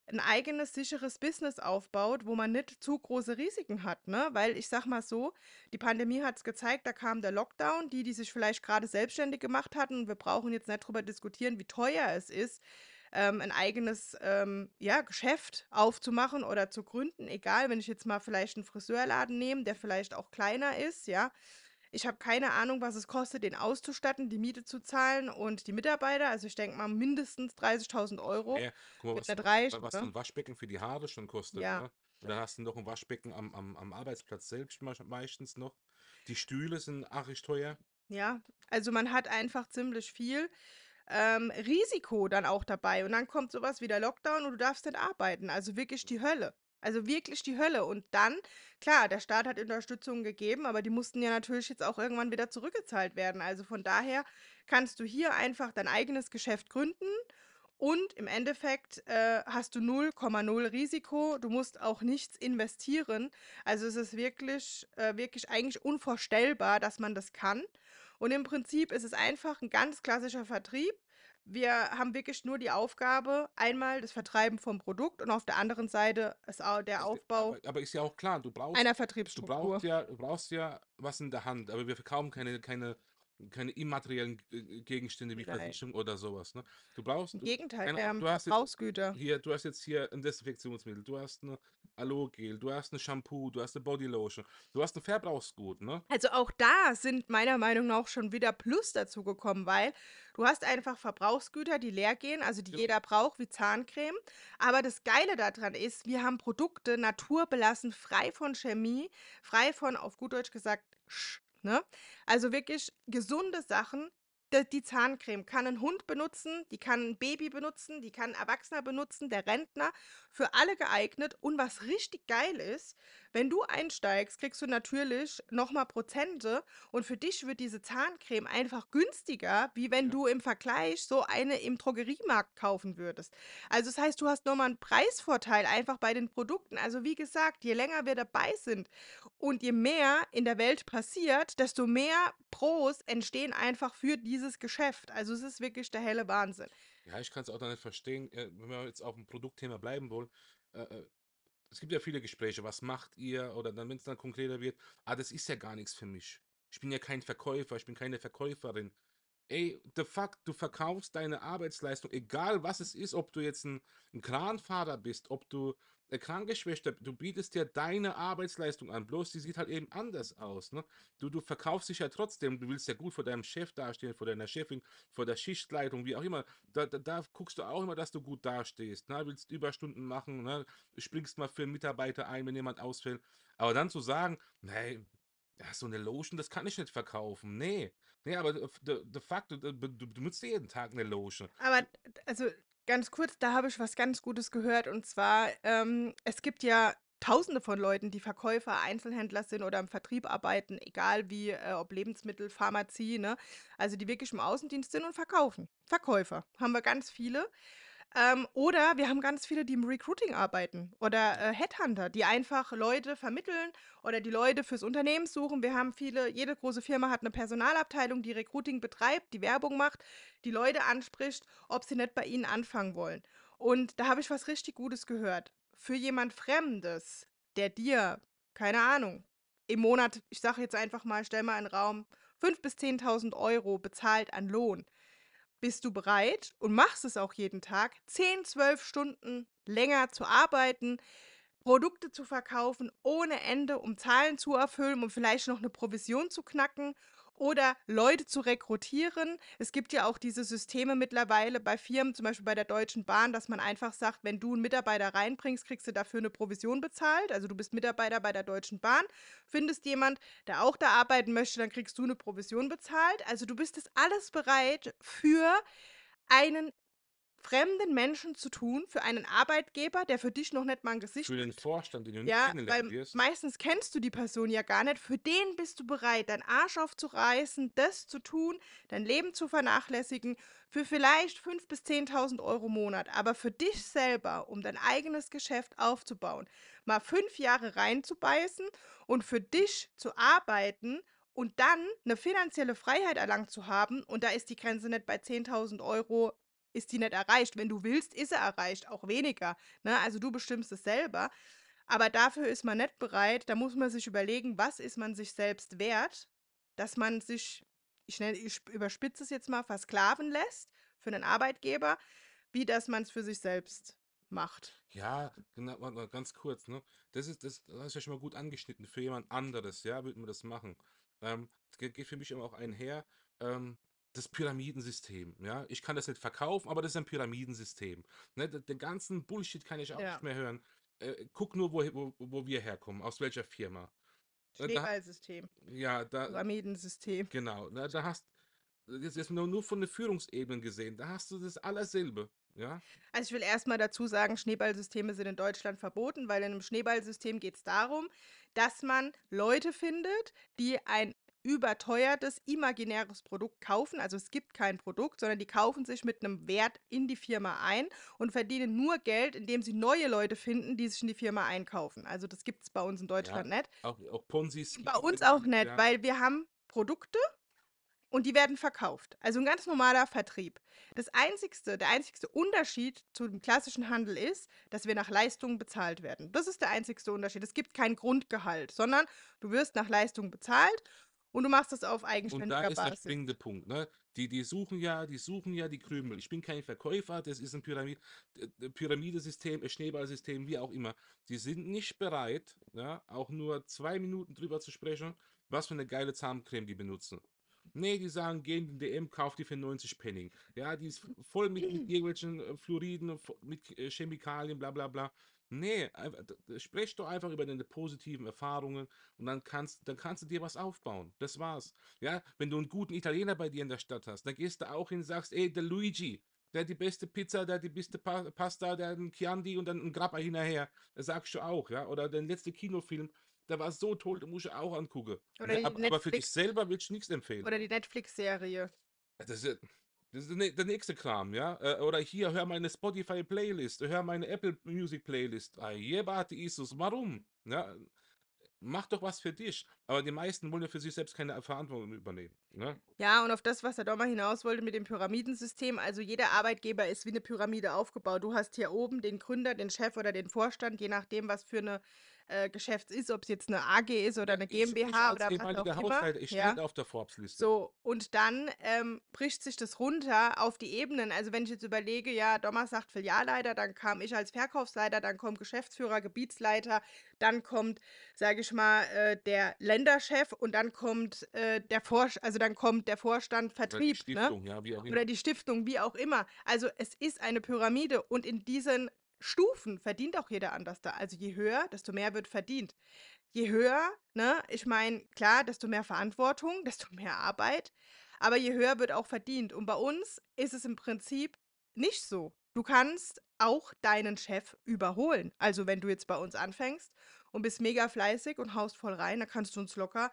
ein eigenes sicheres Business aufbaut, wo man nicht zu große Risiken hat, ne? Weil ich sag mal so, die Pandemie hat es gezeigt, da kam der Lockdown, die, die sich vielleicht gerade selbstständig gemacht hatten, wir brauchen jetzt nicht drüber diskutieren, wie teuer es ist, ähm, ein eigenes ähm, ja, Geschäft aufzumachen oder zu gründen, egal, wenn ich jetzt mal vielleicht einen Friseurladen nehme, der vielleicht auch kleiner ist, ja, ich habe keine Ahnung, was es kostet, den auszustatten, die Miete zu zahlen und die Mitarbeiter. Also ich denke mal mindestens 30.000 Euro. Ja, guck mal, mit was, einer 3, was ne? ein Waschbecken für die Haare schon kostet. Ja. Ne? Und dann hast du noch ein Waschbecken am, am, am Arbeitsplatz selbst meistens noch. Die Stühle sind arisch teuer. Ja, also man hat einfach ziemlich viel. Ähm, Risiko dann auch dabei. Und dann kommt sowas wie der Lockdown und du darfst nicht arbeiten. Also wirklich die Hölle. Also wirklich die Hölle. Und dann, klar, der Staat hat Unterstützung gegeben, aber die mussten ja natürlich jetzt auch irgendwann wieder zurückgezahlt werden. Also von daher kannst du hier einfach dein eigenes Geschäft gründen und im Endeffekt äh, hast du 0,0 Risiko. Du musst auch nichts investieren. Also es ist wirklich, äh, wirklich eigentlich unvorstellbar, dass man das kann. Und im Prinzip ist es einfach ein ganz klassischer Vertrieb. Wir haben wirklich nur die Aufgabe, einmal das Vertreiben vom Produkt und auf der anderen Seite ist auch der Aufbau Aber, aber ist ja auch klar, du brauchst, einer du Vertriebsstruktur. brauchst ja, du brauchst ja was in der Hand, aber wir verkaufen keine, keine, keine immateriellen Gegenstände wie Nein. Versicherung oder sowas. Ne? Du brauchst Im Gegenteil, eine- wir haben du hast jetzt- hier, du hast jetzt hier ein Desinfektionsmittel, du hast eine Alogel, du hast ein ne Shampoo, du hast eine Bodylotion, du hast ein Verbrauchsgut, ne? Also auch da sind meiner Meinung nach schon wieder Plus dazu gekommen, weil du hast einfach Verbrauchsgüter, die leer gehen, also die ja. jeder braucht, wie Zahncreme. Aber das Geile daran ist, wir haben Produkte naturbelassen, frei von Chemie, frei von, auf gut Deutsch gesagt, Sch, ne? Also wirklich gesunde Sachen, die Zahncreme kann ein Hund benutzen, die kann ein Baby benutzen, die kann ein Erwachsener benutzen, der Rentner, für alle geeignet. Und was richtig geil ist, wenn du einsteigst, kriegst du natürlich nochmal Prozente und für dich wird diese Zahncreme einfach günstiger, wie wenn ja. du im Vergleich so eine im Drogeriemarkt kaufen würdest. Also das heißt, du hast nochmal einen Preisvorteil einfach bei den Produkten. Also wie gesagt, je länger wir dabei sind und je mehr in der Welt passiert, desto mehr Pros entstehen einfach für dieses Geschäft. Also es ist wirklich der helle Wahnsinn. Ja, ich kann es auch noch nicht verstehen, äh, wenn wir jetzt auf dem Produktthema bleiben wollen. Äh, äh, es gibt ja viele Gespräche, was macht ihr? Oder dann, wenn es dann konkreter wird, ah, das ist ja gar nichts für mich. Ich bin ja kein Verkäufer, ich bin keine Verkäuferin. Ey, the fuck, du verkaufst deine Arbeitsleistung, egal was es ist, ob du jetzt ein, ein Kranfahrer bist, ob du äh, Krankenschwester, du bietest ja deine Arbeitsleistung an, bloß die sieht halt eben anders aus. Ne? Du, du verkaufst dich ja trotzdem, du willst ja gut vor deinem Chef dastehen, vor deiner Chefin, vor der Schichtleitung, wie auch immer. Da, da, da guckst du auch immer, dass du gut dastehst. Ne? Willst Überstunden machen, ne? springst mal für einen Mitarbeiter ein, wenn jemand ausfällt. Aber dann zu sagen, nein, ja, so eine Lotion, das kann ich nicht verkaufen. Nee. Nee, aber äh, de, de facto, äh, du benutzt jeden Tag eine Lotion. Aber, also, Ganz kurz, da habe ich was ganz Gutes gehört. Und zwar, ähm, es gibt ja Tausende von Leuten, die Verkäufer, Einzelhändler sind oder im Vertrieb arbeiten, egal wie, äh, ob Lebensmittel, Pharmazie, ne? Also die wirklich im Außendienst sind und verkaufen. Verkäufer haben wir ganz viele. Ähm, oder wir haben ganz viele, die im Recruiting arbeiten oder äh, Headhunter, die einfach Leute vermitteln oder die Leute fürs Unternehmen suchen. Wir haben viele, jede große Firma hat eine Personalabteilung, die Recruiting betreibt, die Werbung macht, die Leute anspricht, ob sie nicht bei ihnen anfangen wollen. Und da habe ich was richtig Gutes gehört. Für jemand Fremdes, der dir, keine Ahnung, im Monat, ich sage jetzt einfach mal, stell mal einen Raum, 5.000 bis 10.000 Euro bezahlt an Lohn, bist du bereit und machst es auch jeden Tag, 10, 12 Stunden länger zu arbeiten, Produkte zu verkaufen ohne Ende, um Zahlen zu erfüllen, um vielleicht noch eine Provision zu knacken oder Leute zu rekrutieren. Es gibt ja auch diese Systeme mittlerweile bei Firmen, zum Beispiel bei der Deutschen Bahn, dass man einfach sagt, wenn du einen Mitarbeiter reinbringst, kriegst du dafür eine Provision bezahlt. Also du bist Mitarbeiter bei der Deutschen Bahn, findest jemand, der auch da arbeiten möchte, dann kriegst du eine Provision bezahlt. Also du bist es alles bereit für einen fremden Menschen zu tun für einen Arbeitgeber, der für dich noch nicht mal ein Gesicht hat. Für den Vorstand, den du Ja, nicht weil kennenlernen wirst. meistens kennst du die Person ja gar nicht. Für den bist du bereit, deinen Arsch aufzureißen, das zu tun, dein Leben zu vernachlässigen, für vielleicht 5.000 bis 10.000 Euro im Monat. Aber für dich selber, um dein eigenes Geschäft aufzubauen, mal fünf Jahre reinzubeißen und für dich zu arbeiten und dann eine finanzielle Freiheit erlangt zu haben, und da ist die Grenze nicht bei 10.000 Euro ist die nicht erreicht. Wenn du willst, ist er erreicht, auch weniger. Ne? Also du bestimmst es selber. Aber dafür ist man nicht bereit. Da muss man sich überlegen, was ist man sich selbst wert, dass man sich, ich, nenne, ich überspitze es jetzt mal, versklaven lässt für einen Arbeitgeber, wie dass man es für sich selbst macht. Ja, genau, ganz kurz, ne? Das ist, das, das ist ja schon mal gut angeschnitten. Für jemand anderes, ja, würde man das machen. Ähm, das geht für mich immer auch einher. Ähm, das Pyramidensystem. Ja, ich kann das nicht verkaufen, aber das ist ein Pyramidensystem. Ne? Den ganzen Bullshit kann ich auch ja. nicht mehr hören. Äh, guck nur, wo, wo, wo, wir herkommen, aus welcher Firma. Äh, Schneeballsystem. Ja, da. Pyramidensystem. Genau, da, ne? da hast das ist nur, nur von der Führungsebene gesehen. Da hast du das allersilbe. Ja? Also ich will erstmal dazu sagen, Schneeballsysteme sind in Deutschland verboten, weil in einem Schneeballsystem geht es darum, dass man Leute findet, die ein überteuertes, imaginäres Produkt kaufen. Also es gibt kein Produkt, sondern die kaufen sich mit einem Wert in die Firma ein und verdienen nur Geld, indem sie neue Leute finden, die sich in die Firma einkaufen. Also das gibt es bei uns in Deutschland ja, nicht. Auch, auch Ponzis. Bei uns auch nicht, ja. weil wir haben Produkte und die werden verkauft. Also ein ganz normaler Vertrieb. Das einzigste, der einzigste Unterschied zu dem klassischen Handel ist, dass wir nach Leistung bezahlt werden. Das ist der einzigste Unterschied. Es gibt kein Grundgehalt, sondern du wirst nach Leistung bezahlt und du machst das auf eigenständiger Basis. Und da Basis. ist der springende Punkt. Ne? Die, die suchen ja, die suchen ja die Krümel. Ich bin kein Verkäufer, das ist ein Pyramid, Pyramidesystem, Schneeballsystem, wie auch immer. Die sind nicht bereit, ja, auch nur zwei Minuten drüber zu sprechen, was für eine geile Zahncreme die benutzen. Nee, die sagen, geh in den DM, kauf die für 90 Penning. Ja, die ist voll mit irgendwelchen äh, Fluoriden, mit äh, Chemikalien, bla bla bla. Nee, sprich doch einfach über deine positiven Erfahrungen und dann kannst, dann kannst du dir was aufbauen. Das war's. Ja, wenn du einen guten Italiener bei dir in der Stadt hast, dann gehst du auch hin und sagst, ey, der Luigi, der hat die beste Pizza, der hat die beste Pasta, der hat einen Chianti und dann einen Grappa hinterher. Das sagst du auch, ja. Oder dein letzter Kinofilm, der war so toll, den musst du auch angucken. Oder ja, aber, aber für dich selber willst du nichts empfehlen. Oder die Netflix-Serie. Das ist, das ist der nächste Kram, ja. Äh, oder hier, hör meine Spotify-Playlist, hör meine Apple Music-Playlist. Ah, Jebate Jesus, warum? Ja, mach doch was für dich. Aber die meisten wollen ja für sich selbst keine Verantwortung übernehmen. Ne? Ja, und auf das, was er Herr mal hinaus wollte mit dem Pyramidensystem. Also jeder Arbeitgeber ist wie eine Pyramide aufgebaut. Du hast hier oben den Gründer, den Chef oder den Vorstand, je nachdem, was für eine äh, Geschäfts ist, ob es jetzt eine AG ist oder eine GmbH ich, ich oder was auch Haushalt, immer. Ich ja. auf der Forbes-Liste. So, und dann ähm, bricht sich das runter auf die Ebenen. Also wenn ich jetzt überlege, ja, Dommer sagt Filialleiter, dann kam ich als Verkaufsleiter, dann kommt Geschäftsführer, Gebietsleiter, dann kommt, sage ich mal, äh, der Länderchef und dann kommt äh, der Vor also dann kommt der Vorstand Vertrieb. Oder die ne? Stiftung, ne? ja, wie auch immer. Oder die Stiftung, wie auch immer. Also es ist eine Pyramide und in diesen Stufen verdient auch jeder anders da. Also je höher, desto mehr wird verdient. Je höher, ne, ich meine, klar, desto mehr Verantwortung, desto mehr Arbeit, aber je höher wird auch verdient. Und bei uns ist es im Prinzip nicht so. Du kannst auch deinen Chef überholen. Also wenn du jetzt bei uns anfängst und bist mega fleißig und haust voll rein, dann kannst du uns locker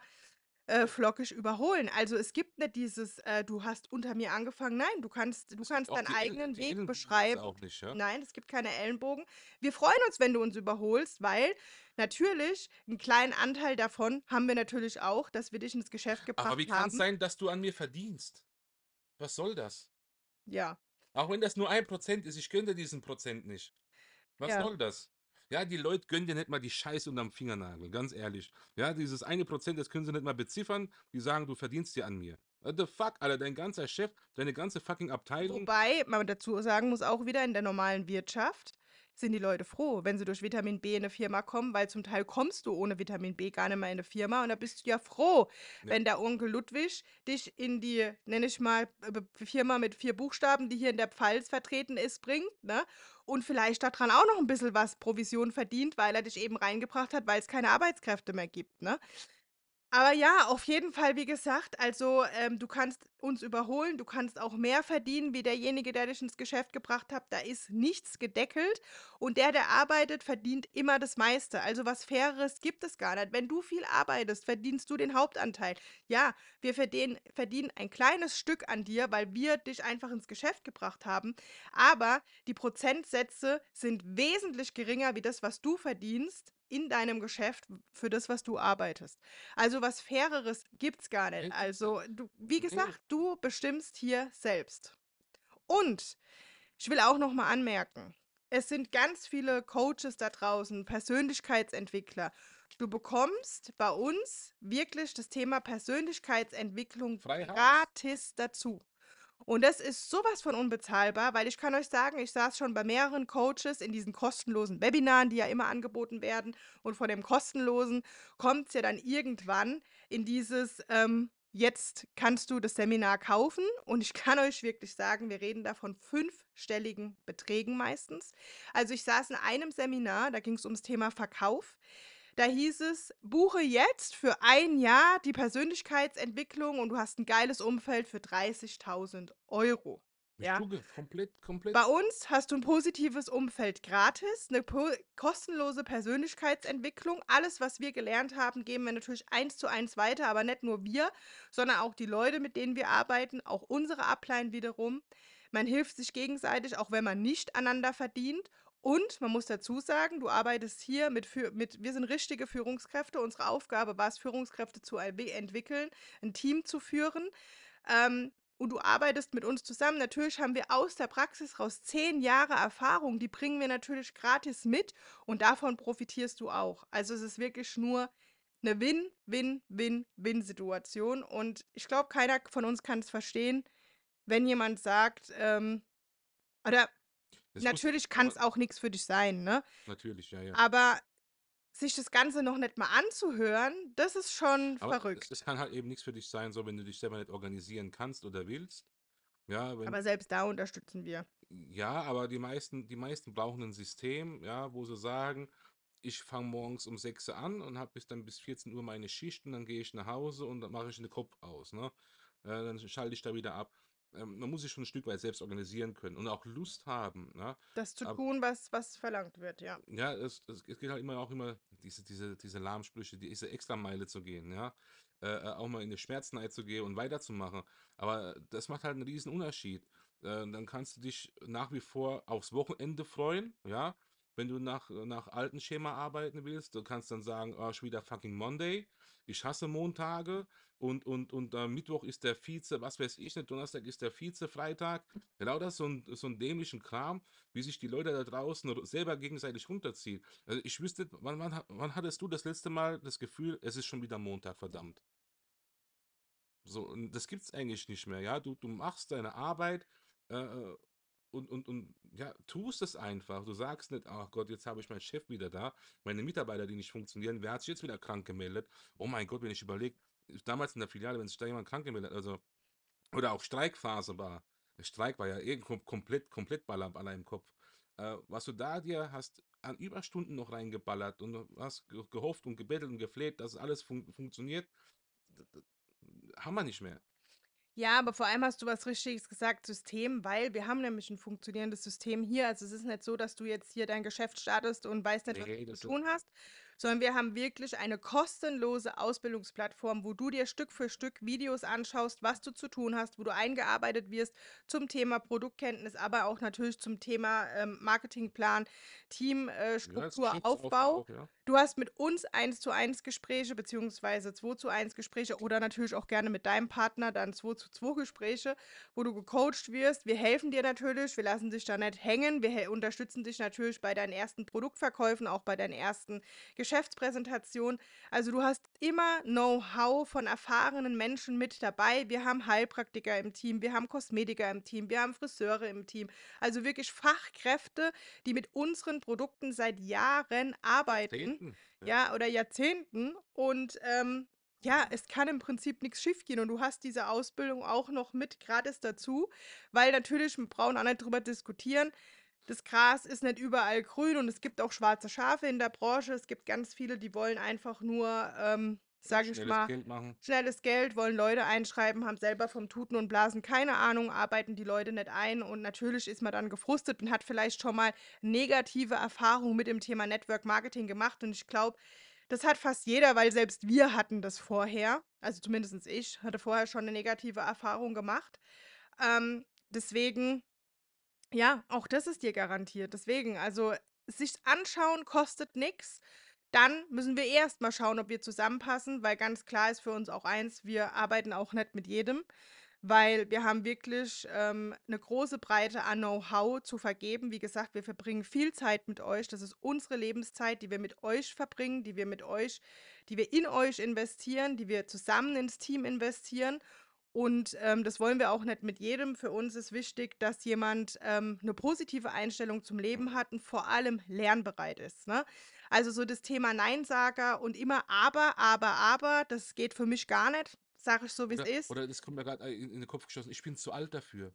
äh, flockig überholen. Also es gibt nicht dieses, äh, du hast unter mir angefangen. Nein, du kannst, du kannst deinen eigenen die Weg Ellenbogen gibt's beschreiben. auch nicht, ja? Nein, es gibt keine Ellenbogen. Wir freuen uns, wenn du uns überholst, weil natürlich einen kleinen Anteil davon haben wir natürlich auch, dass wir dich ins Geschäft gebracht haben. Aber wie kann es sein, dass du an mir verdienst? Was soll das? Ja, Auch wenn das nur ein Prozent ist, ich gönne dir diesen Prozent nicht. Was ja. soll das? Ja, die Leute gönnen dir nicht mal die Scheiße unterm Fingernagel, ganz ehrlich. Ja, dieses eine Prozent, das können sie nicht mal beziffern. Die sagen, du verdienst dir an mir. What the fuck, Alter, dein ganzer Chef, deine ganze fucking Abteilung. Wobei man dazu sagen muss, auch wieder in der normalen Wirtschaft sind die Leute froh, wenn sie durch Vitamin B in eine Firma kommen, weil zum Teil kommst du ohne Vitamin B gar nicht mehr in eine Firma und da bist du ja froh, ja. wenn der Onkel Ludwig dich in die, nenne ich mal, äh, Firma mit vier Buchstaben, die hier in der Pfalz vertreten ist, bringt, ne? Und vielleicht daran auch noch ein bisschen was Provision verdient, weil er dich eben reingebracht hat, weil es keine Arbeitskräfte mehr gibt, ne? Aber ja, auf jeden Fall, wie gesagt, also ähm, du kannst uns überholen, du kannst auch mehr verdienen wie derjenige, der dich ins Geschäft gebracht hat. Da ist nichts gedeckelt und der, der arbeitet, verdient immer das meiste. Also was Faireres gibt es gar nicht. Wenn du viel arbeitest, verdienst du den Hauptanteil. Ja, wir verdienen, verdienen ein kleines Stück an dir, weil wir dich einfach ins Geschäft gebracht haben. Aber die Prozentsätze sind wesentlich geringer wie das, was du verdienst in deinem Geschäft für das, was du arbeitest. Also was Faireres gibt's gar nicht. Also du, wie gesagt, du bestimmst hier selbst. Und ich will auch noch mal anmerken, es sind ganz viele Coaches da draußen, Persönlichkeitsentwickler. Du bekommst bei uns wirklich das Thema Persönlichkeitsentwicklung Freihaus. gratis dazu. Und das ist sowas von unbezahlbar, weil ich kann euch sagen, ich saß schon bei mehreren Coaches in diesen kostenlosen Webinaren, die ja immer angeboten werden. Und von dem kostenlosen kommt es ja dann irgendwann in dieses, ähm, jetzt kannst du das Seminar kaufen. Und ich kann euch wirklich sagen, wir reden da von fünfstelligen Beträgen meistens. Also ich saß in einem Seminar, da ging es ums Thema Verkauf. Da hieß es, buche jetzt für ein Jahr die Persönlichkeitsentwicklung und du hast ein geiles Umfeld für 30.000 Euro. Ja. Komplett, komplett. Bei uns hast du ein positives Umfeld gratis, eine kostenlose Persönlichkeitsentwicklung. Alles, was wir gelernt haben, geben wir natürlich eins zu eins weiter, aber nicht nur wir, sondern auch die Leute, mit denen wir arbeiten, auch unsere Ablein wiederum. Man hilft sich gegenseitig, auch wenn man nicht aneinander verdient. Und man muss dazu sagen, du arbeitest hier mit, mit wir sind richtige Führungskräfte. Unsere Aufgabe war es, Führungskräfte zu entwickeln, ein Team zu führen. Ähm, und du arbeitest mit uns zusammen. Natürlich haben wir aus der Praxis raus zehn Jahre Erfahrung, die bringen wir natürlich gratis mit und davon profitierst du auch. Also es ist wirklich nur eine Win-Win-Win-Win-Situation und ich glaube, keiner von uns kann es verstehen, wenn jemand sagt, ähm, oder das Natürlich kann es auch nichts für dich sein, ne? natürlich, ja, ja. Aber sich das Ganze noch nicht mal anzuhören, das ist schon Aber verrückt. es kann halt eben nichts für dich sein, so wenn du dich selber nicht organisieren kannst oder willst. Ja, wenn, Aber selbst da unterstützen wir. ja, aber die meisten, die meisten brauchen ein System, ja, wo sie sagen, ich fange morgens um 6 Uhr an und habe bis dann bis 14 Uhr meine Schicht und dann gehe ich nach Hause und dann mache ich eine Kopf aus, ne? Äh, dann schalte ich da wieder ab. Ähm, man muss sich schon ein Stück weit selbst organisieren können und auch Lust haben. Ne? Das zu tun, was, was verlangt wird, ja. Ja, es, es, es geht halt immer auch immer, diese, diese, diese Lahmsprüche, diese Extrameile zu gehen, ja. Äh, äh auch mal in die Schmerznheit zu gehen und weiterzumachen. Aber das macht halt einen riesen Unterschied. Äh, dann kannst du dich nach wie vor aufs Wochenende freuen, ja. Wenn du nach, äh, nach alten Schema arbeiten willst, du kannst dann sagen, oh, schon wieder fucking Monday, ich hasse Montage und, und, und äh, Mittwoch ist der Vize, was weiß ich nicht, Donnerstag ist der Vize, Freitag. Genau das so ein, so ein dämlichen Kram, wie sich die Leute da draußen selber gegenseitig runterziehen. Also ich wüsste, wann, wann, wann hattest du das letzte Mal das Gefühl, es ist schon wieder Montag, verdammt. So, das gibt's eigentlich nicht mehr, ja. Du, du machst deine Arbeit, äh, äh und, und, und ja, tust es einfach. Du sagst nicht, ach Gott, jetzt habe ich meinen Chef wieder da, meine Mitarbeiter, die nicht funktionieren, wer hat sich jetzt wieder krank gemeldet? Oh mein Gott, wenn ich überlege, damals in der Filiale, wenn sich da jemand krank gemeldet hat, also, oder auch Streikphase war, der Streik war ja irgendwo eh komplett, komplett Baller an im Kopf. Äh, was du da dir hast an Überstunden noch reingeballert und hast gehofft und gebettelt und gefleht, dass alles fun funktioniert, haben wir nicht mehr. Ja, aber vor allem hast du was Richtiges gesagt, System, weil wir haben nämlich ein funktionierendes System hier. Also es ist nicht so, dass du jetzt hier dein Geschäft startest und weißt nicht, was du zu tun hast, sondern wir haben wirklich eine kostenlose Ausbildungsplattform, wo du dir Stück für Stück Videos anschaust, was du zu tun hast, wo du eingearbeitet wirst zum Thema Produktkenntnis, aber auch natürlich zum Thema ähm, Marketingplan, äh, ja, Teamstruktur, äh, Aufbau. ja. Du hast mit uns 1 zu 1 Gespräche, beziehungsweise 2 zu 1 Gespräche oder natürlich auch gerne mit deinem Partner dann 2 zu 2 Gespräche, wo du gecoacht wirst. Wir helfen dir natürlich, wir lassen dich da nicht hängen, wir unterstützen dich natürlich bei deinen ersten Produktverkäufen, auch bei deinen ersten Geschäftspräsentationen. Also du hast immer Know-how von erfahrenen Menschen mit dabei. Wir haben Heilpraktiker im Team, wir haben Kosmetiker im Team, wir haben Friseure im Team. Also wirklich Fachkräfte, die mit unseren Produkten seit Jahren arbeiten. Ja. ja. oder Jahrzehnten. Und ähm, ja, es kann im Prinzip nichts schiefgehen und du hast diese Ausbildung auch noch mit gratis dazu, weil natürlich, wir brauchen auch nicht drüber diskutieren, das Gras ist nicht überall grün und es gibt auch schwarze Schafe in der Branche. Es gibt ganz viele, die wollen einfach nur, ähm, sage ich mal, Geld machen. schnelles Geld, wollen Leute einschreiben, haben selber vom Tuten und Blasen keine Ahnung, arbeiten die Leute nicht ein und natürlich ist man dann gefrustet und hat vielleicht schon mal negative Erfahrungen mit dem Thema Network Marketing gemacht und ich glaube, das hat fast jeder, weil selbst wir hatten das vorher, also zumindest ich, hatte vorher schon eine negative Erfahrung gemacht. Ähm, deswegen ja, auch das ist dir garantiert. Deswegen, also sich anschauen kostet nichts. Dann müssen wir erst mal schauen, ob wir zusammenpassen, weil ganz klar ist für uns auch eins, wir arbeiten auch nicht mit jedem, weil wir haben wirklich ähm, eine große Breite an Know-how zu vergeben. Wie gesagt, wir verbringen viel Zeit mit euch. Das ist unsere Lebenszeit, die wir mit euch verbringen, die wir mit euch, die wir in euch investieren, die wir zusammen ins Team investieren. Und ähm, das wollen wir auch nicht mit jedem. Für uns ist wichtig, dass jemand ähm, eine positive Einstellung zum Leben hat und vor allem lernbereit ist. Ne? Also so das Thema Neinsager und immer aber, aber, aber, das geht für mich gar nicht. Sage ich so, wie es ist. oder das kommt mir gerade äh, in den Kopf geschossen, ich bin zu alt dafür.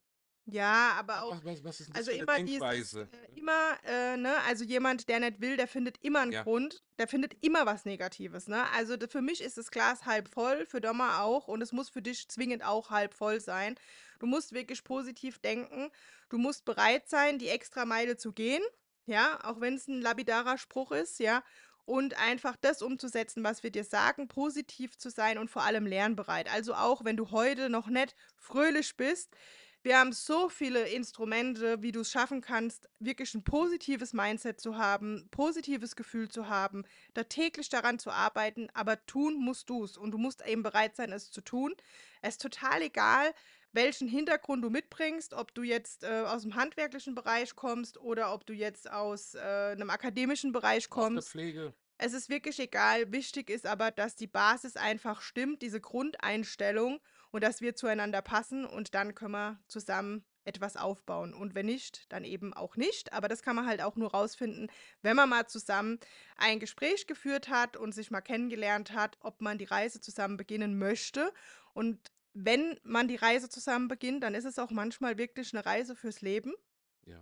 Ja, aber auch, Was, was, ist denn das also immer dieses, äh, immer, äh, ne, also jemand, der nicht will, der findet immer einen Ja, Grund, der findet immer was Negatives, ne? Also für mich ist das Glas halb voll, für Dommer auch und es muss für dich zwingend auch halb voll sein. Du musst wirklich positiv denken, du musst bereit sein, die extra Meile zu gehen, ja, auch wenn es ein lapidarer Spruch ist, ja, und einfach das umzusetzen, was wir dir sagen, positiv zu sein und vor allem lernbereit. Also auch wenn du heute noch nicht fröhlich bist, wir haben so viele Instrumente, wie du es schaffen kannst, wirklich ein positives Mindset zu haben, positives Gefühl zu haben, da täglich daran zu arbeiten, aber tun musst du es und du musst eben bereit sein, es zu tun. Es ist total egal, welchen Hintergrund du mitbringst, ob du jetzt äh, aus dem handwerklichen Bereich kommst oder ob du jetzt aus äh, einem akademischen Bereich kommst. Aus der Pflege. Es ist wirklich egal. Wichtig ist aber, dass die Basis einfach stimmt, diese Grundeinstellung und dass wir zueinander passen und dann können wir zusammen etwas aufbauen. Und wenn nicht, dann eben auch nicht. Aber das kann man halt auch nur rausfinden, wenn man mal zusammen ein Gespräch geführt hat und sich mal kennengelernt hat, ob man die Reise zusammen beginnen möchte. Und wenn man die Reise zusammen beginnt, dann ist es auch manchmal wirklich eine Reise fürs Leben. Ja.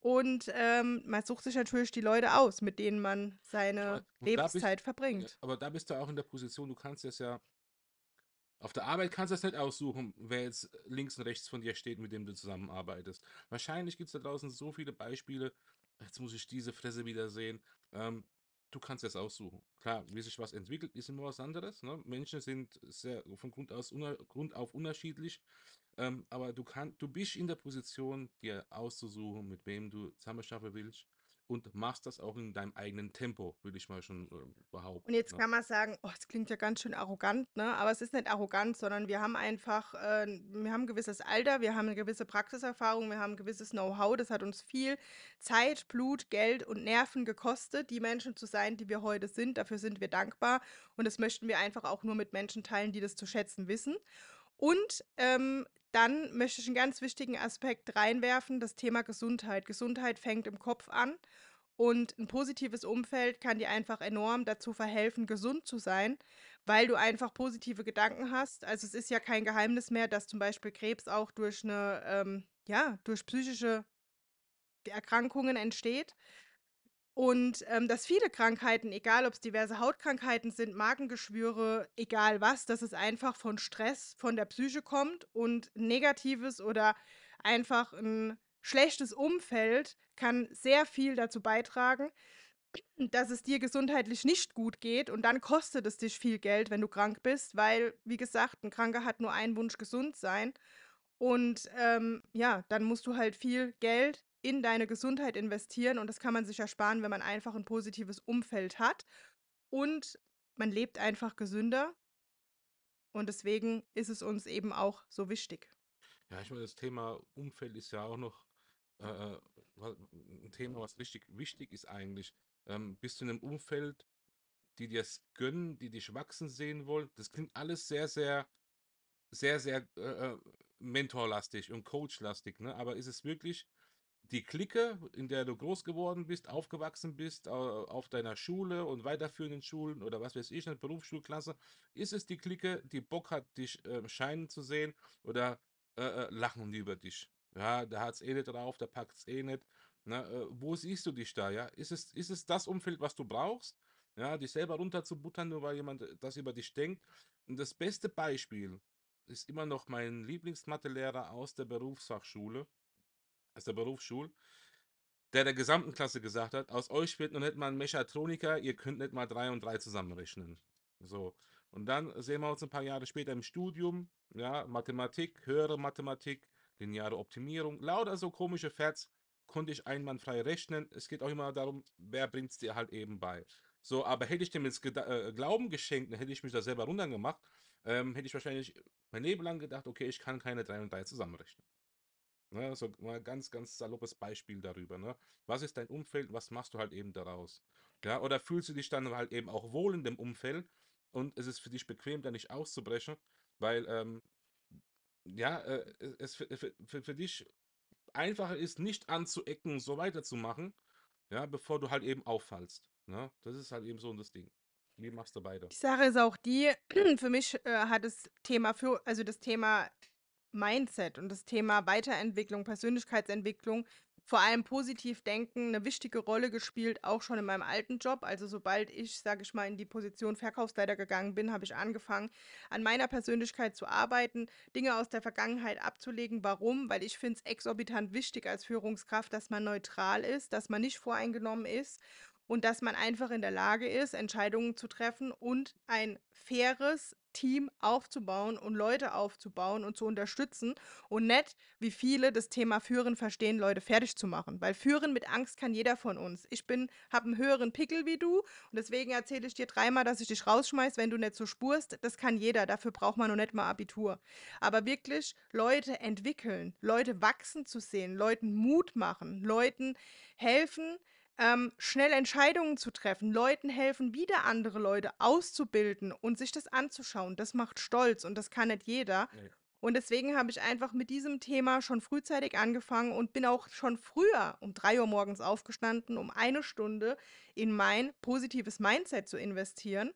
Und ähm, man sucht sich natürlich die Leute aus, mit denen man seine Lebenszeit bist, verbringt. Aber da bist du auch in der Position, du kannst das ja auf der Arbeit kannst du das nicht halt aussuchen, wer jetzt links und rechts von dir steht, mit dem du zusammenarbeitest. Wahrscheinlich gibt es da draußen so viele Beispiele. Jetzt muss ich diese Fresse wieder sehen. Ähm, du kannst das aussuchen. Klar, wie sich was entwickelt, ist immer was anderes. Ne? Menschen sind sehr von Grund, aus Grund auf unterschiedlich. Ähm, aber du, kann, du bist in der Position, dir auszusuchen, mit wem du zusammen schaffen willst und machst das auch in deinem eigenen Tempo, würde ich mal schon äh, behaupten. Und jetzt ne? kann man sagen, oh, das klingt ja ganz schön arrogant, ne? Aber es ist nicht arrogant, sondern wir haben einfach, äh, wir haben ein gewisses Alter, wir haben eine gewisse Praxiserfahrung, wir haben ein gewisses Know-how. Das hat uns viel Zeit, Blut, Geld und Nerven gekostet, die Menschen zu sein, die wir heute sind. Dafür sind wir dankbar und das möchten wir einfach auch nur mit Menschen teilen, die das zu schätzen wissen. Und ähm, dann möchte ich einen ganz wichtigen Aspekt reinwerfen, das Thema Gesundheit. Gesundheit fängt im Kopf an und ein positives Umfeld kann dir einfach enorm dazu verhelfen, gesund zu sein, weil du einfach positive Gedanken hast. Also es ist ja kein Geheimnis mehr, dass zum Beispiel Krebs auch durch eine, ähm, ja, durch psychische Erkrankungen entsteht. Und ähm, dass viele Krankheiten, egal ob es diverse Hautkrankheiten sind, Magengeschwüre, egal was, dass es einfach von Stress, von der Psyche kommt und negatives oder einfach ein schlechtes Umfeld kann sehr viel dazu beitragen, dass es dir gesundheitlich nicht gut geht und dann kostet es dich viel Geld, wenn du krank bist, weil, wie gesagt, ein Kranker hat nur einen Wunsch, gesund sein. Und ähm, ja, dann musst du halt viel Geld in deine Gesundheit investieren und das kann man sich ersparen, wenn man einfach ein positives Umfeld hat und man lebt einfach gesünder und deswegen ist es uns eben auch so wichtig. Ja, ich meine, das Thema Umfeld ist ja auch noch äh, äh ein Thema, was wichtig, wichtig ist eigentlich. Ähm, bist du in einem Umfeld, die dir es gönnen, die dich wachsen sehen wollen? Das klingt alles sehr, sehr, sehr, sehr äh, äh mentorlastig und coachlastig, ne? Aber ist es wirklich die Clique, in der du groß geworden bist, aufgewachsen bist, auf deiner Schule und weiterführenden Schulen oder was weiß ich, eine Berufsschulklasse, ist es die Clique, die Bock hat, dich äh, scheinen zu sehen oder äh, äh lachen die über dich. Ja, da hat es eh nicht drauf, da packt es eh nicht. Na, ne? äh, wo siehst du dich da? Ja? Ist, es, ist es das Umfeld, was du brauchst? Ja, dich selber runterzubuttern, nur weil jemand äh, das über dich denkt. Und das beste Beispiel ist immer noch mein Lieblingsmathelehrer aus der Berufsfachschule aus der Berufsschule, der der gesamten Klasse gesagt hat, aus euch wird noch nicht mal ein Mechatroniker, ihr könnt nicht mal drei und drei zusammenrechnen. So. Und dann sehen wir uns ein paar Jahre später im Studium, ja, Mathematik, höhere Mathematik, lineare Optimierung, lauter so komische Facts konnte ich einwandfrei rechnen. Es geht auch immer darum, wer bringt es dir halt eben bei. So, aber hätte ich dem jetzt äh, Glauben geschenkt, dann hätte ich mich da selber runtergemacht, ähm, hätte ich wahrscheinlich mein Leben lang gedacht, okay, ich kann keine 3 und 3 zusammenrechnen. Ne? So mal ganz, ganz saloppes Beispiel darüber. Ne? Was ist dein Umfeld? Was machst du halt eben daraus? Ja? Oder fühlst du dich dann halt eben auch wohl in dem Umfeld und es ist für dich bequem, da nicht auszubrechen, weil ähm, ja, äh, es für, für, für dich einfacher ist, nicht anzuecken, und so weiterzumachen, ja, bevor du halt eben auffallst. Ne? Das ist halt eben so das Ding. Wie machst du beide? Die Sache ist auch die, für mich äh, hat das Thema, für, also das Thema Mindset und das Thema Weiterentwicklung, Persönlichkeitsentwicklung, vor allem positiv denken, eine wichtige Rolle gespielt, auch schon in meinem alten Job. Also sobald ich, sage ich mal, in die Position Verkaufsleiter gegangen bin, habe ich angefangen, an meiner Persönlichkeit zu arbeiten, Dinge aus der Vergangenheit abzulegen. Warum? Weil ich finde es exorbitant wichtig als Führungskraft, dass man neutral ist, dass man nicht voreingenommen ist und dass man einfach in der Lage ist, Entscheidungen zu treffen und ein faires, Team aufzubauen und Leute aufzubauen und zu unterstützen und nicht, wie viele das Thema Führen verstehen, Leute fertig zu machen. Weil Führen mit Angst kann jeder von uns. Ich bin, habe einen höheren Pickel wie du und deswegen erzähle ich dir dreimal, dass ich dich rausschmeiße, wenn du nicht so spurst. Das kann jeder. Dafür braucht man noch nicht mal Abitur. Aber wirklich Leute entwickeln, Leute wachsen zu sehen, Leuten Mut machen, Leuten helfen, ähm, schnell Entscheidungen zu treffen, Leuten helfen, wieder andere Leute auszubilden und sich das anzuschauen, das macht stolz und das kann nicht jeder. Ja. Und deswegen habe ich einfach mit diesem Thema schon frühzeitig angefangen und bin auch schon früher um drei Uhr morgens aufgestanden, um eine Stunde in mein positives Mindset zu investieren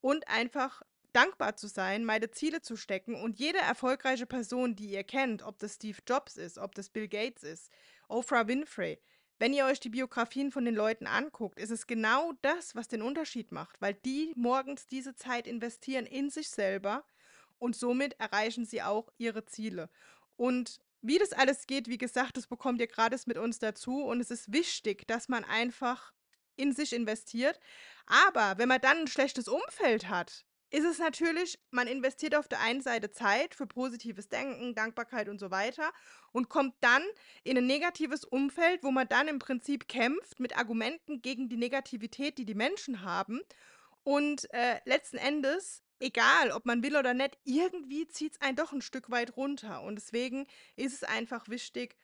und einfach dankbar zu sein, meine Ziele zu stecken und jede erfolgreiche Person, die ihr kennt, ob das Steve Jobs ist, ob das Bill Gates ist, Oprah Winfrey, wenn ihr euch die Biografien von den Leuten anguckt, ist es genau das, was den Unterschied macht, weil die morgens diese Zeit investieren in sich selber und somit erreichen sie auch ihre Ziele. Und wie das alles geht, wie gesagt, das bekommt ihr gratis mit uns dazu und es ist wichtig, dass man einfach in sich investiert. Aber wenn man dann ein schlechtes Umfeld hat, ist es natürlich, man investiert auf der einen Seite Zeit für positives Denken, Dankbarkeit und so weiter und kommt dann in ein negatives Umfeld, wo man dann im Prinzip kämpft mit Argumenten gegen die Negativität, die die Menschen haben. Und äh, letzten Endes, egal ob man will oder nicht, irgendwie zieht es einen doch ein Stück weit runter. Und deswegen ist es einfach wichtig,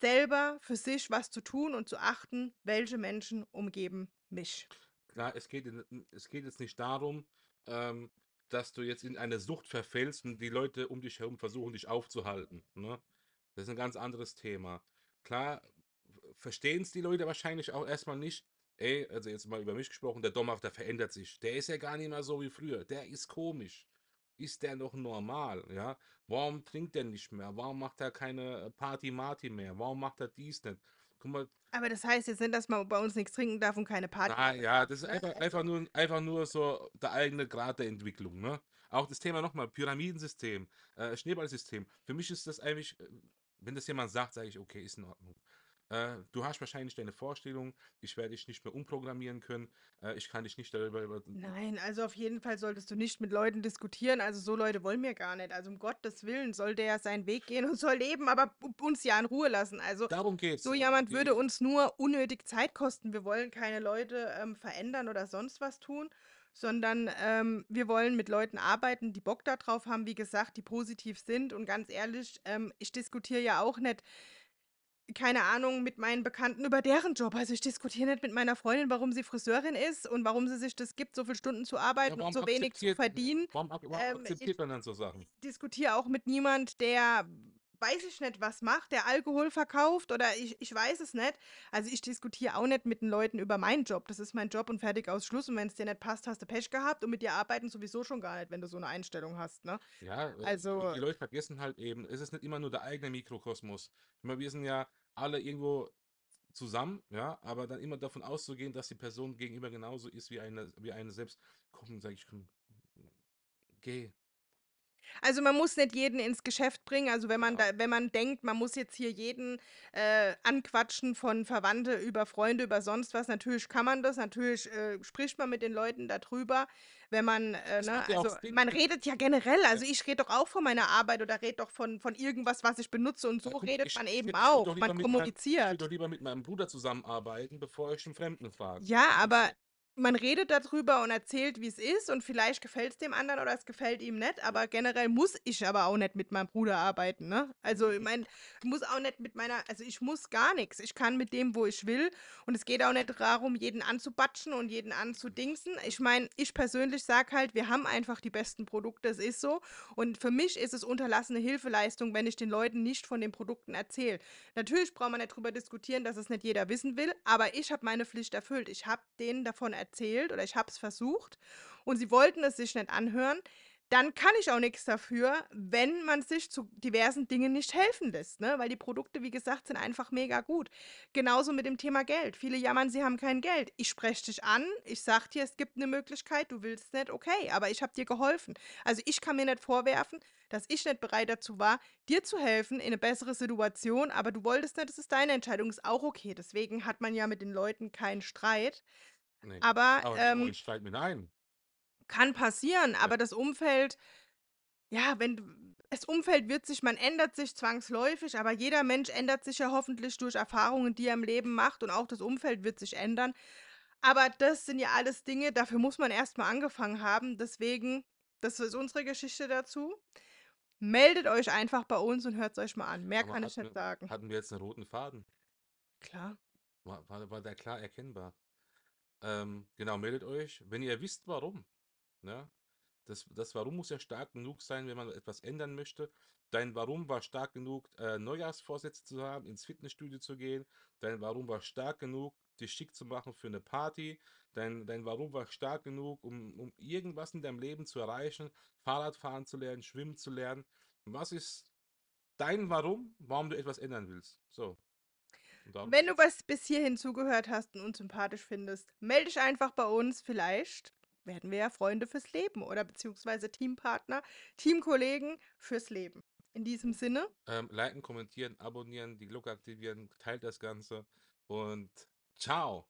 selber für sich was zu tun und zu achten, welche Menschen umgeben mich. Klar, es geht, es geht jetzt nicht darum, ähm, dass du jetzt in eine Sucht verfällst und die Leute um dich herum versuchen, dich aufzuhalten. Ne? Das ist ein ganz anderes Thema. Klar, verstehen es die Leute wahrscheinlich auch erstmal nicht. Ey, also jetzt mal über mich gesprochen, der Domach, der verändert sich. Der ist ja gar nicht mehr so wie früher. Der ist komisch. Ist der noch normal? Ja? Warum trinkt der nicht mehr? Warum macht er keine äh, Party-Marty mehr? Warum macht er dies nicht? guck mal. Aber das heißt jetzt nicht, dass man bei uns nichts trinken darf und keine Party. Na, ja, das ist einfach, einfach, nur, einfach nur so der eigene Grad der Entwicklung. Ne? Auch das Thema nochmal, Pyramidensystem, äh, Schneeballsystem. Für mich ist das eigentlich, äh, wenn das jemand sagt, sage ich, okay, ist in Ordnung. Äh, du hast wahrscheinlich deine Vorstellung, ich werde dich nicht mehr umprogrammieren können, äh, ich kann dich nicht darüber. über- Nein, also auf jeden Fall solltest du nicht mit Leuten diskutieren. Also so Leute wollen wir gar nicht. Also um Gottes Willen soll der seinen Weg gehen und soll leben, aber uns ja in Ruhe lassen. Also Darum geht's. so äh, jemand würde uns nur unnötig Zeit kosten. Wir wollen keine Leute ähm, verändern oder sonst was tun, sondern ähm, wir wollen mit Leuten arbeiten, die Bock darauf haben, wie gesagt, die positiv sind. Und ganz ehrlich, ähm, ich diskutiere ja auch nicht keine Ahnung, mit meinen Bekannten über deren Job. Also ich diskutiere nicht mit meiner Freundin, warum sie Friseurin ist und warum sie sich das gibt, so viele Stunden zu arbeiten ja, und so wenig zu verdienen. Warum, warum ähm, akzeptiert ähm, man dann so Sachen? Ich diskutiere auch mit niemand, der weiß ich nicht, was macht, der Alkohol verkauft oder ich, ich weiß es nicht. Also ich diskutiere auch nicht mit den Leuten über meinen Job. Das ist mein Job und fertig aus Schluss. Und wenn es dir nicht passt, hast du Pech gehabt und mit dir arbeiten sowieso schon gar nicht, wenn du so eine Einstellung hast. Ne? Ja, äh, also die Leute vergessen halt eben, es ist nicht immer nur der eigene Mikrokosmos. Meine, wir sind ja alle irgendwo zusammen, ja, aber dann immer davon auszugehen, dass die Person gegenüber genauso ist wie eine, wie eine selbst. Komm, sag ich, komm, geh, also man muss nicht jeden ins Geschäft bringen. Also wenn man da, wenn man denkt, man muss jetzt hier jeden äh, anquatschen von Verwandte über Freunde über sonst was, natürlich kann man das, natürlich äh, spricht man mit den Leuten darüber, wenn man, äh, ne, also man redet ja generell. Also ich rede doch auch von meiner Arbeit oder rede doch von, von irgendwas, was ich benutze und so ja, guck, redet ich, man eben ich, auch. Man kommuniziert. Mein, ich würde doch lieber mit meinem Bruder zusammenarbeiten, bevor ich einen Fremden frage. Ja, aber man redet darüber und erzählt, wie es ist und vielleicht gefällt es dem anderen oder es gefällt ihm nicht, aber generell muss ich aber auch nicht mit meinem Bruder arbeiten, ne? Also ich meine, ich muss auch nicht mit meiner, also ich muss gar nichts. Ich kann mit dem, wo ich will und es geht auch nicht darum, jeden anzubatschen und jeden anzudingsen. Ich meine, ich persönlich sage halt, wir haben einfach die besten Produkte, es ist so und für mich ist es unterlassene Hilfeleistung, wenn ich den Leuten nicht von den Produkten erzähle. Natürlich braucht man nicht darüber diskutieren, dass es nicht jeder wissen will, aber ich habe meine Pflicht erfüllt. Ich habe denen davon erzählt erzählt oder ich habe es versucht und sie wollten es sich nicht anhören, dann kann ich auch nichts dafür, wenn man sich zu diversen Dingen nicht helfen lässt, ne? weil die Produkte, wie gesagt, sind einfach mega gut. Genauso mit dem Thema Geld. Viele jammern, sie haben kein Geld. Ich spreche dich an, ich sage dir, es gibt eine Möglichkeit, du willst nicht, okay, aber ich habe dir geholfen. Also ich kann mir nicht vorwerfen, dass ich nicht bereit dazu war, dir zu helfen in eine bessere Situation, aber du wolltest nicht, das ist deine Entscheidung, ist auch okay. Deswegen hat man ja mit den Leuten keinen Streit. Nee. Aber Aber ähm, ich steigt mit ein. kann passieren, Ja. aber das Umfeld, ja, wenn das Umfeld wird sich, man ändert sich zwangsläufig, aber jeder Mensch ändert sich ja hoffentlich durch Erfahrungen, die er im Leben macht und auch das Umfeld wird sich ändern. Aber das sind ja alles Dinge, dafür muss man erstmal angefangen haben. Deswegen, das ist unsere Geschichte dazu. Meldet euch einfach bei uns und hört es euch mal an. Mehr Aber kann ich nicht wir, sagen. hatten wir jetzt einen roten Faden? Klar. War, war, war der klar erkennbar? Ähm, genau, meldet euch, wenn ihr wisst, warum. Ne? Das, das Warum muss ja stark genug sein, wenn man etwas ändern möchte. Dein Warum war stark genug, äh, Neujahrsvorsätze zu haben, ins Fitnessstudio zu gehen. Dein Warum war stark genug, dich schick zu machen für eine Party. Dein, dein Warum war stark genug, um, um irgendwas in deinem Leben zu erreichen. Fahrradfahren zu lernen, schwimmen zu lernen. Was ist dein Warum, warum du etwas ändern willst? So, wenn du was bis hierhin zugehört hast und uns sympathisch findest, melde dich einfach bei uns. Vielleicht werden wir ja Freunde fürs Leben oder beziehungsweise Teampartner, Teamkollegen fürs Leben. In diesem Sinne. Ähm, liken, kommentieren, abonnieren, die Glocke aktivieren, teilt das Ganze und ciao.